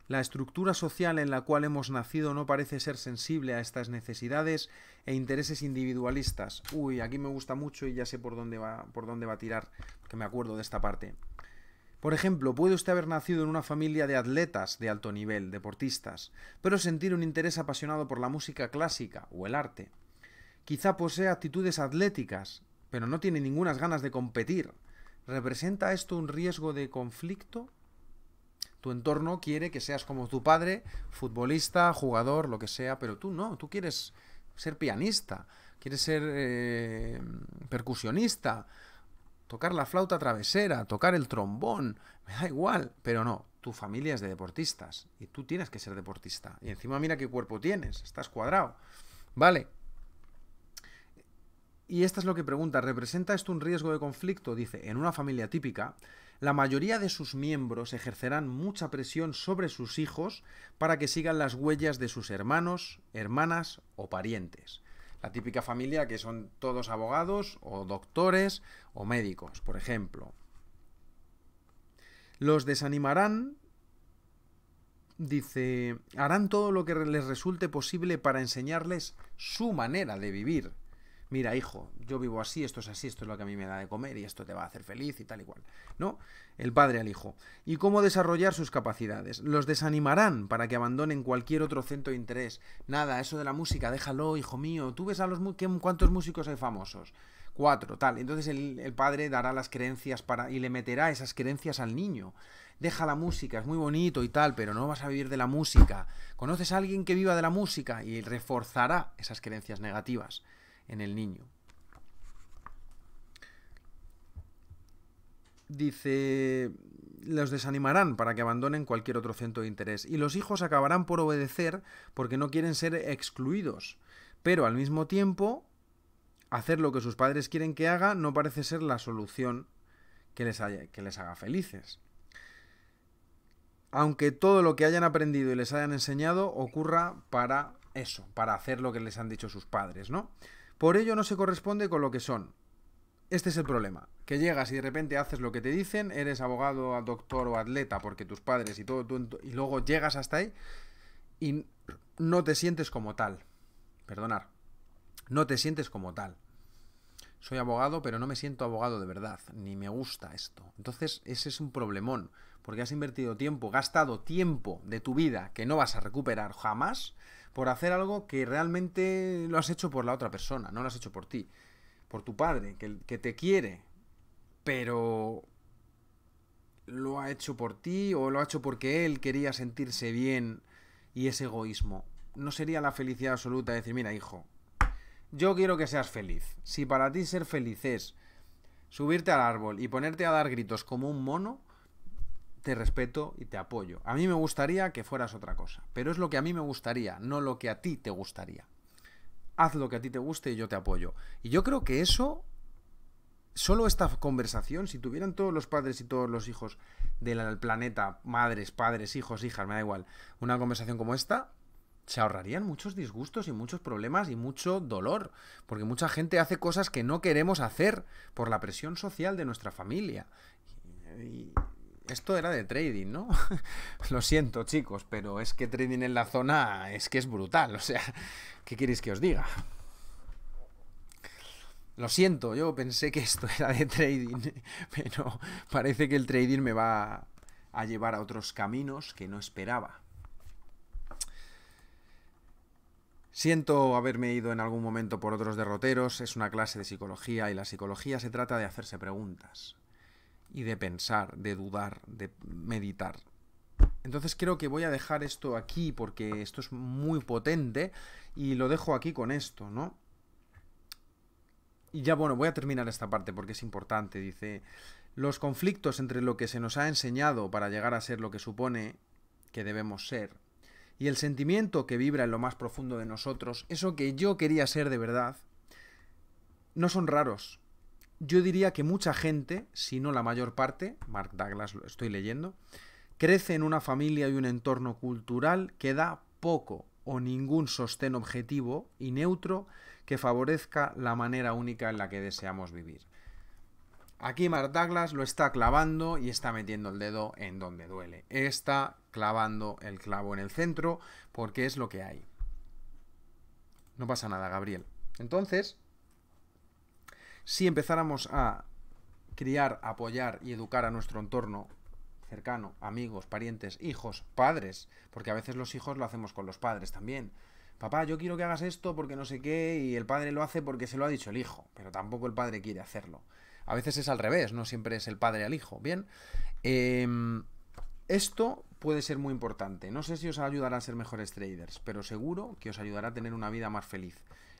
La estructura social en la cual hemos nacido no parece ser sensible a estas necesidades e intereses individualistas. Uy, aquí me gusta mucho y ya sé por dónde va, por dónde va a tirar, que me acuerdo de esta parte. Por ejemplo, puede usted haber nacido en una familia de atletas de alto nivel, deportistas, pero sentir un interés apasionado por la música clásica o el arte. Quizá posee actitudes atléticas pero no tiene ninguna ganas de competir, ¿representa esto un riesgo de conflicto? Tu entorno quiere que seas como tu padre, futbolista, jugador, lo que sea, pero tú no, tú quieres ser pianista, quieres ser eh, percusionista, tocar la flauta travesera, tocar el trombón, me da igual, pero no, tu familia es de deportistas y tú tienes que ser deportista. Y encima mira qué cuerpo tienes, estás cuadrado. Vale, y esta es lo que pregunta, ¿representa esto un riesgo de conflicto? Dice, en una familia típica, la mayoría de sus miembros ejercerán mucha presión sobre sus hijos para que sigan las huellas de sus hermanos, hermanas o parientes. La típica familia que son todos abogados o doctores o médicos, por ejemplo. Los desanimarán dice, harán todo lo que les resulte posible para enseñarles su manera de vivir mira, hijo, yo vivo así, esto es así, esto es lo que a mí me da de comer y esto te va a hacer feliz y tal y cual. ¿No? El padre al hijo. ¿Y cómo desarrollar sus capacidades? Los desanimarán para que abandonen cualquier otro centro de interés. Nada, eso de la música, déjalo, hijo mío. ¿Tú ves a los cuántos músicos hay famosos? Cuatro, tal. Entonces el, el padre dará las creencias para y le meterá esas creencias al niño deja la música, es muy bonito y tal, pero no vas a vivir de la música. ¿Conoces a alguien que viva de la música? Y reforzará esas creencias negativas en el niño. Dice, los desanimarán para que abandonen cualquier otro centro de interés y los hijos acabarán por obedecer porque no quieren ser excluidos, pero al mismo tiempo hacer lo que sus padres quieren que haga no parece ser la solución que les, que les haga felices aunque todo lo que hayan aprendido y les hayan enseñado ocurra para eso, para hacer lo que les han dicho sus padres, ¿no? Por ello no se corresponde con lo que son. Este es el problema, que llegas y de repente haces lo que te dicen, eres abogado, doctor o atleta porque tus padres y todo, y luego llegas hasta ahí y no te sientes como tal. Perdonar, no te sientes como tal. Soy abogado, pero no me siento abogado de verdad, ni me gusta esto. Entonces, ese es un problemón, porque has invertido tiempo, gastado tiempo de tu vida que no vas a recuperar jamás por hacer algo que realmente lo has hecho por la otra persona, no lo has hecho por ti, por tu padre, que, te quiere, pero lo ha hecho por ti o lo ha hecho porque él quería sentirse bien y ese egoísmo. No sería la felicidad absoluta decir, mira, hijo, yo quiero que seas feliz. Si para ti ser feliz es subirte al árbol y ponerte a dar gritos como un mono, te respeto y te apoyo. A mí me gustaría que fueras otra cosa, pero es lo que a mí me gustaría, no lo que a ti te gustaría. Haz lo que a ti te guste y yo te apoyo. Y yo creo que eso, solo esta conversación, si tuvieran todos los padres y todos los hijos del planeta, madres, padres, hijos, hijas, me da igual, una conversación como esta, se ahorrarían muchos disgustos y muchos problemas y mucho dolor, porque mucha gente hace cosas que no queremos hacer por la presión social de nuestra familia. Y, esto era de trading, ¿no? Lo siento, chicos, pero es que trading en la zona es que es brutal. O sea, ¿qué queréis que os diga? Lo siento, yo pensé que esto era de trading, pero parece que el trading me va a llevar a otros caminos que no esperaba. Siento haberme ido en algún momento por otros derroteros, es una clase de psicología y la psicología se trata de hacerse preguntas y de pensar, de dudar, de meditar. Entonces creo que voy a dejar esto aquí porque esto es muy potente y lo dejo aquí con esto, ¿no? Y ya bueno, voy a terminar esta parte porque es importante. Dice, los conflictos entre lo que se nos ha enseñado para llegar a ser lo que supone que debemos ser y el sentimiento que vibra en lo más profundo de nosotros, eso que yo quería ser de verdad, no son raros, yo diría que mucha gente, si no la mayor parte, Mark Douglas lo estoy leyendo, crece en una familia y un entorno cultural que da poco o ningún sostén objetivo y neutro que favorezca la manera única en la que deseamos vivir. Aquí Mark Douglas lo está clavando y está metiendo el dedo en donde duele. Está clavando el clavo en el centro porque es lo que hay. No pasa nada, Gabriel. Entonces, si empezáramos a criar, apoyar y educar a nuestro entorno cercano, amigos, parientes, hijos, padres, porque a veces los hijos lo hacemos con los padres también. Papá, yo quiero que hagas esto porque no sé qué, y el padre lo hace porque se lo ha dicho el hijo, pero tampoco el padre quiere hacerlo. A veces es al revés, no siempre es el padre al hijo. Bien, em, esto puede ser muy importante. No sé si os ayudará a ser mejores traders, pero seguro que os ayudará a tener una vida más feliz,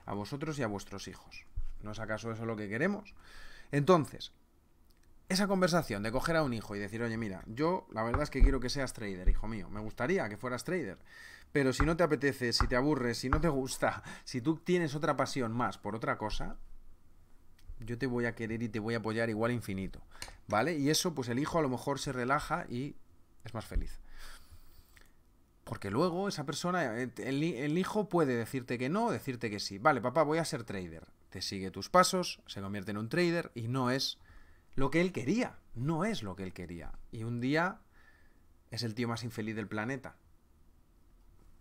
a vosotros y a vuestros hijos. ¿No es acaso eso lo que queremos? Entonces, esa conversación de coger a un hijo y decir, oye, mira, yo la verdad es que quiero que seas trader, hijo mío, me gustaría que fueras trader, pero si no te apetece, si te aburres, si no te gusta, si tú tienes otra pasión más por otra cosa, yo te voy a querer y te voy a apoyar igual infinito, ¿vale? Y eso, pues el hijo a lo mejor se relaja y es más feliz. Porque luego esa persona, eh, el, el hijo puede decirte que no, decirte que sí. Vale, papá, voy a ser trader te sigue tus pasos, se convierte en un trader y no es lo que él quería, no es lo que él quería. Y un día es el tío más infeliz del planeta.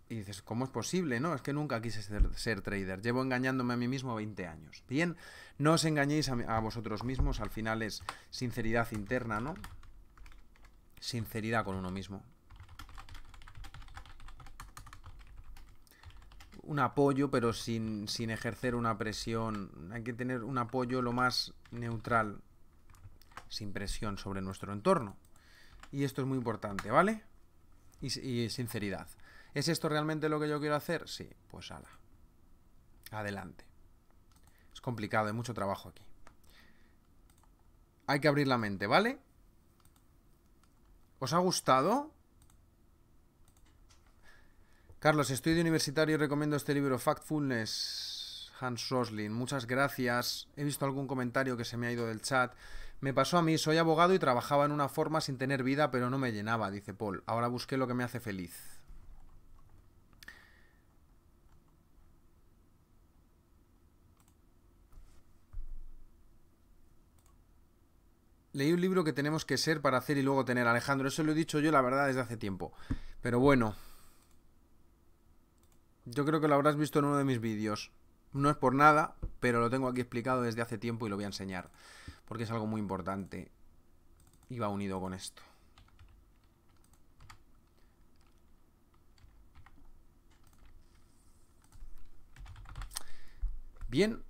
Y dices, ¿cómo es posible? No, es que nunca quise ser, trader. Llevo engañándome a mí mismo 20 años. Bien, no os engañéis a vosotros mismos, al final es sinceridad interna, ¿no? Sinceridad con uno mismo. un apoyo, pero sin, ejercer una presión. Hay que tener un apoyo lo más neutral, sin presión sobre nuestro entorno. Y esto es muy importante, ¿vale? Y, sinceridad. ¿Es esto realmente lo que yo quiero hacer? Sí, pues ala. Adelante. Es complicado, hay mucho trabajo aquí. Hay que abrir la mente, ¿vale? ¿Os ha gustado? Carlos, estudio universitario y recomiendo este libro, Factfulness, Hans Roslin. Muchas gracias. He visto algún comentario que se me ha ido del chat. Me pasó a mí, soy abogado y trabajaba en una forma sin tener vida, pero no me llenaba, dice Paul. Ahora busqué lo que me hace feliz. Leí un libro que tenemos que ser para hacer y luego tener, Alejandro. Eso lo he dicho yo, la verdad, desde hace tiempo. Pero bueno, yo creo que lo habrás visto en uno de mis vídeos. No es por nada, pero lo tengo aquí explicado desde hace tiempo y lo voy a enseñar. Porque es algo muy importante. Y va unido con esto. Bien.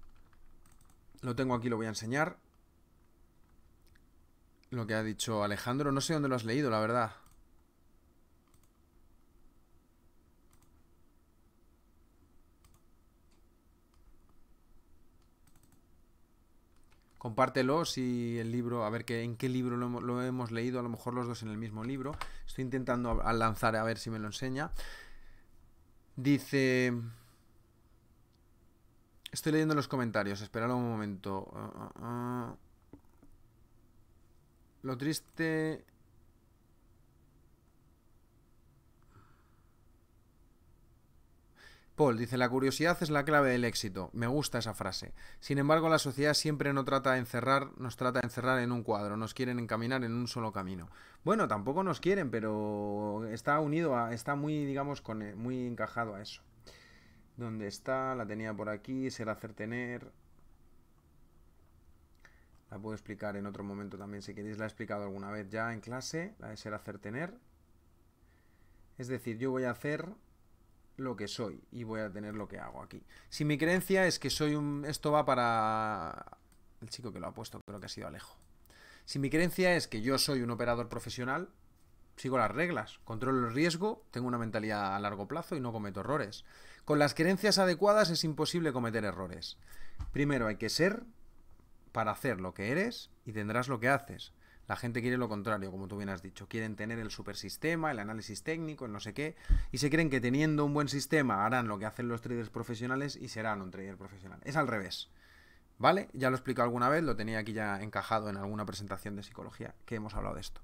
Lo tengo aquí, lo voy a enseñar. Lo que ha dicho Alejandro. No sé dónde lo has leído, la verdad. compártelo si el libro, a ver que, en qué libro lo, hemos leído, a lo mejor los dos en el mismo libro. Estoy intentando al lanzar a ver si me lo enseña. Dice... Estoy leyendo los comentarios, esperad un momento. Ah, ah, ah. Lo triste Paul dice, la curiosidad es la clave del éxito. Me gusta esa frase. Sin embargo, la sociedad siempre no trata de encerrar, nos trata de encerrar en un cuadro, nos quieren encaminar en un solo camino. Bueno, tampoco nos quieren, pero está unido a, está muy, digamos, con, eh, muy encajado a eso. ¿Dónde está? La tenía por aquí, ser hacer tener. La puedo explicar en otro momento también, si queréis, la he explicado alguna vez ya en clase, la de ser hacer tener. Es decir, yo voy a hacer lo que soy y voy a tener lo que hago aquí. Si mi creencia es que soy un... Esto va para... El chico que lo ha puesto, creo que ha sido Alejo. Si mi creencia es que yo soy un operador profesional, sigo las reglas, controlo el riesgo, tengo una mentalidad a largo plazo y no cometo errores. Con las creencias adecuadas es imposible cometer errores. Primero hay que ser para hacer lo que eres y tendrás lo que haces. La gente quiere lo contrario, como tú bien has dicho. Quieren tener el supersistema, el análisis técnico, el no sé qué, y se creen que teniendo un buen sistema harán lo que hacen los traders profesionales y serán un trader profesional. Es al revés. ¿Vale? Ya lo he explicado alguna vez, lo tenía aquí ya encajado en alguna presentación de psicología que hemos hablado de esto.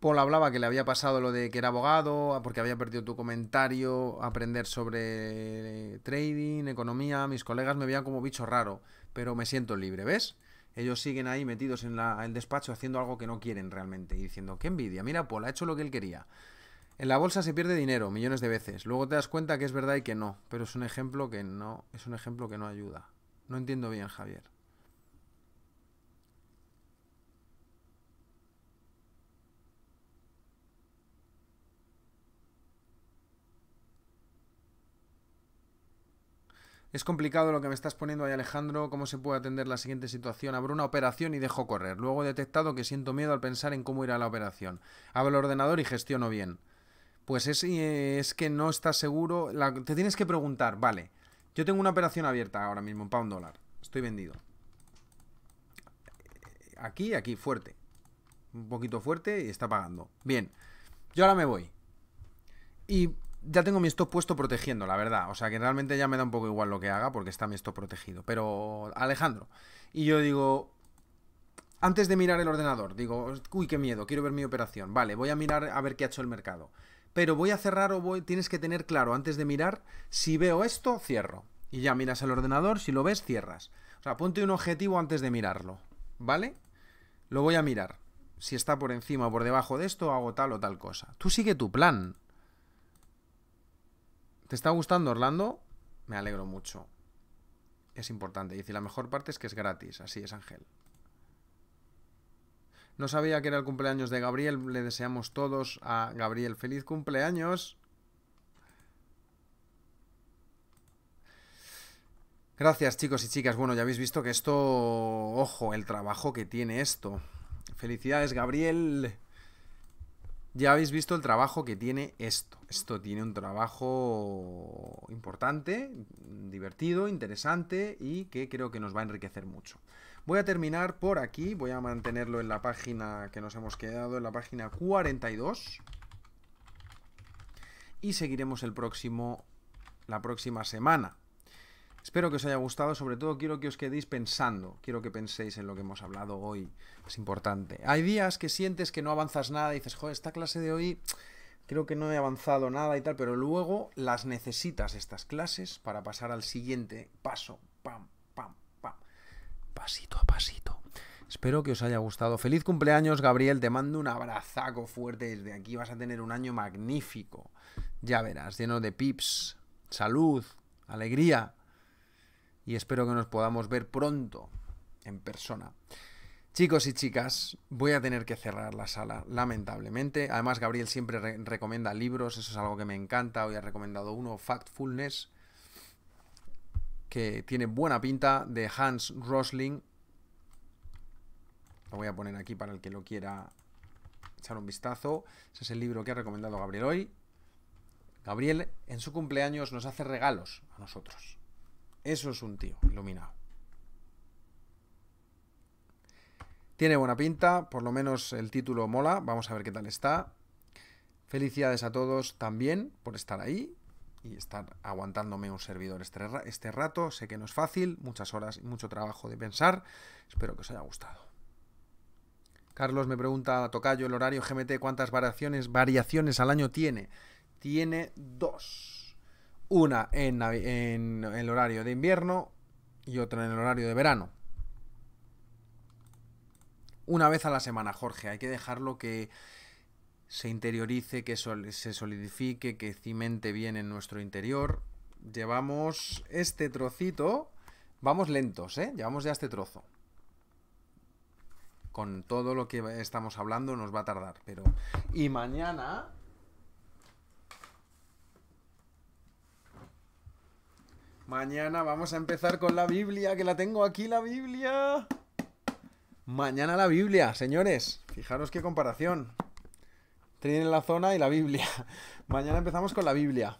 Paul hablaba que le había pasado lo de que era abogado, porque había perdido tu comentario, aprender sobre trading, economía, mis colegas me veían como bicho raro, pero me siento libre, ¿ves? ellos siguen ahí metidos en el despacho haciendo algo que no quieren realmente y diciendo, qué envidia, mira Paul, ha hecho lo que él quería. En la bolsa se pierde dinero millones de veces, luego te das cuenta que es verdad y que no, pero es un ejemplo que no, es un ejemplo que no ayuda. No entiendo bien, Javier. Es complicado lo que me estás poniendo ahí, Alejandro. ¿Cómo se puede atender la siguiente situación? Abro una operación y dejo correr. Luego he detectado que siento miedo al pensar en cómo irá la operación. Abro el ordenador y gestiono bien. Pues es, eh, que no estás seguro. te tienes que preguntar, vale. Yo tengo una operación abierta ahora mismo, para un dólar. Estoy vendido. Aquí, aquí, fuerte. Un poquito fuerte y está pagando. Bien. Yo ahora me voy. Y ya tengo mi stop puesto protegiendo, la verdad. O sea que realmente ya me da un poco igual lo que haga porque está mi stop protegido. Pero Alejandro. Y yo digo, antes de mirar el ordenador, digo, uy, qué miedo, quiero ver mi operación. Vale, voy a mirar a ver qué ha hecho el mercado. Pero voy a cerrar o voy, tienes que tener claro antes de mirar, si veo esto, cierro. Y ya miras el ordenador, si lo ves, cierras. O sea, ponte un objetivo antes de mirarlo, ¿vale? Lo voy a mirar. Si está por encima o por debajo de esto, hago tal o tal cosa. Tú sigue tu plan. ¿Te está gustando Orlando? Me alegro mucho. Es importante. Y la mejor parte es que es gratis. Así es, Ángel. No sabía que era el cumpleaños de Gabriel. Le deseamos todos a Gabriel feliz cumpleaños. Gracias chicos y chicas. Bueno, ya habéis visto que esto... Ojo, el trabajo que tiene esto. Felicidades, Gabriel. Ya habéis visto el trabajo que tiene esto. Esto tiene un trabajo importante, divertido, interesante y que creo que nos va a enriquecer mucho. Voy a terminar por aquí, voy a mantenerlo en la página que nos hemos quedado, en la página 42. Y seguiremos el próximo, la próxima semana. Espero que os haya gustado, sobre todo quiero que os quedéis pensando, quiero que penséis en lo que hemos hablado hoy, es importante. Hay días que sientes que no avanzas nada y dices, joder, esta clase de hoy creo que no he avanzado nada y tal, pero luego las necesitas estas clases para pasar al siguiente paso, pam, pam, pam, pasito a pasito. Espero que os haya gustado. Feliz cumpleaños, Gabriel. Te mando un abrazaco fuerte. Desde aquí vas a tener un año magnífico. Ya verás, lleno de pips, salud, alegría y espero que nos podamos ver pronto en persona. Chicos y chicas, voy a tener que cerrar la sala, lamentablemente. Además, Gabriel siempre recomienda libros, eso es algo que me encanta. Hoy ha recomendado uno, Factfulness, que tiene buena pinta, de Hans Rosling. Lo voy a poner aquí para el que lo quiera echar un vistazo. Ese es el libro que ha recomendado Gabriel hoy. Gabriel, en su cumpleaños, nos hace regalos a nosotros. Eso es un tío iluminado. Tiene buena pinta, por lo menos el título mola, vamos a ver qué tal está. Felicidades a todos también por estar ahí y estar aguantándome un servidor este, este rato. Sé que no es fácil, muchas horas y mucho trabajo de pensar. Espero que os haya gustado. Carlos me pregunta, Tocayo, el horario GMT, ¿cuántas variaciones, variaciones al año tiene? Tiene dos una en, el horario de invierno y otra en el horario de verano. Una vez a la semana, Jorge, hay que dejarlo que se interiorice, que se solidifique, que cimente bien en nuestro interior. Llevamos este trocito, vamos lentos, ¿eh? Llevamos ya este trozo. Con todo lo que estamos hablando nos va a tardar, pero... Y mañana Mañana vamos a empezar con la Biblia, que la tengo aquí, la Biblia. Mañana la Biblia, señores. Fijaros qué comparación. Tienen la zona y la Biblia. Mañana empezamos con la Biblia.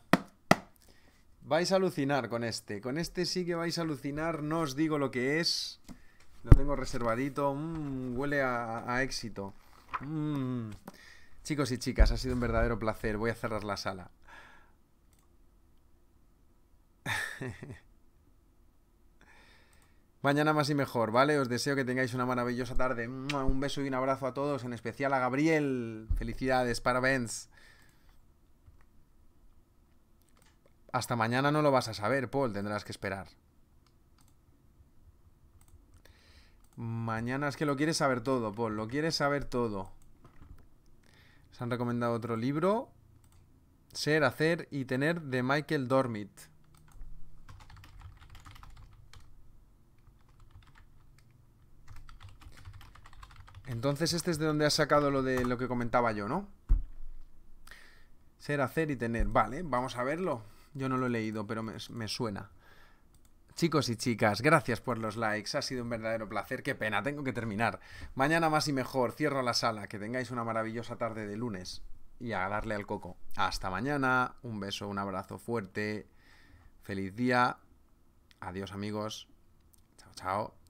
Vais a alucinar con este. Con este sí que vais a alucinar. No os digo lo que es. Lo tengo reservadito. Mm, huele a, éxito. Mm. Chicos y chicas, ha sido un verdadero placer. Voy a cerrar la sala. Mañana más y mejor, ¿vale? Os deseo que tengáis una maravillosa tarde. Un beso y un abrazo a todos, en especial a Gabriel. Felicidades, parabéns. Hasta mañana no lo vas a saber, Paul, tendrás que esperar. Mañana es que lo quieres saber todo, Paul, lo quieres saber todo. Se han recomendado otro libro, Ser, Hacer y Tener de Michael Dormit. Entonces este es de donde has sacado lo de lo que comentaba yo, ¿no? Ser, hacer y tener. Vale, vamos a verlo. Yo no lo he leído, pero me, me suena. Chicos y chicas, gracias por los likes, ha sido un verdadero placer, qué pena, tengo que terminar. Mañana más y mejor, cierro la sala, que tengáis una maravillosa tarde de lunes y a darle al coco. Hasta mañana, un beso, un abrazo fuerte, feliz día, adiós amigos, chao chao.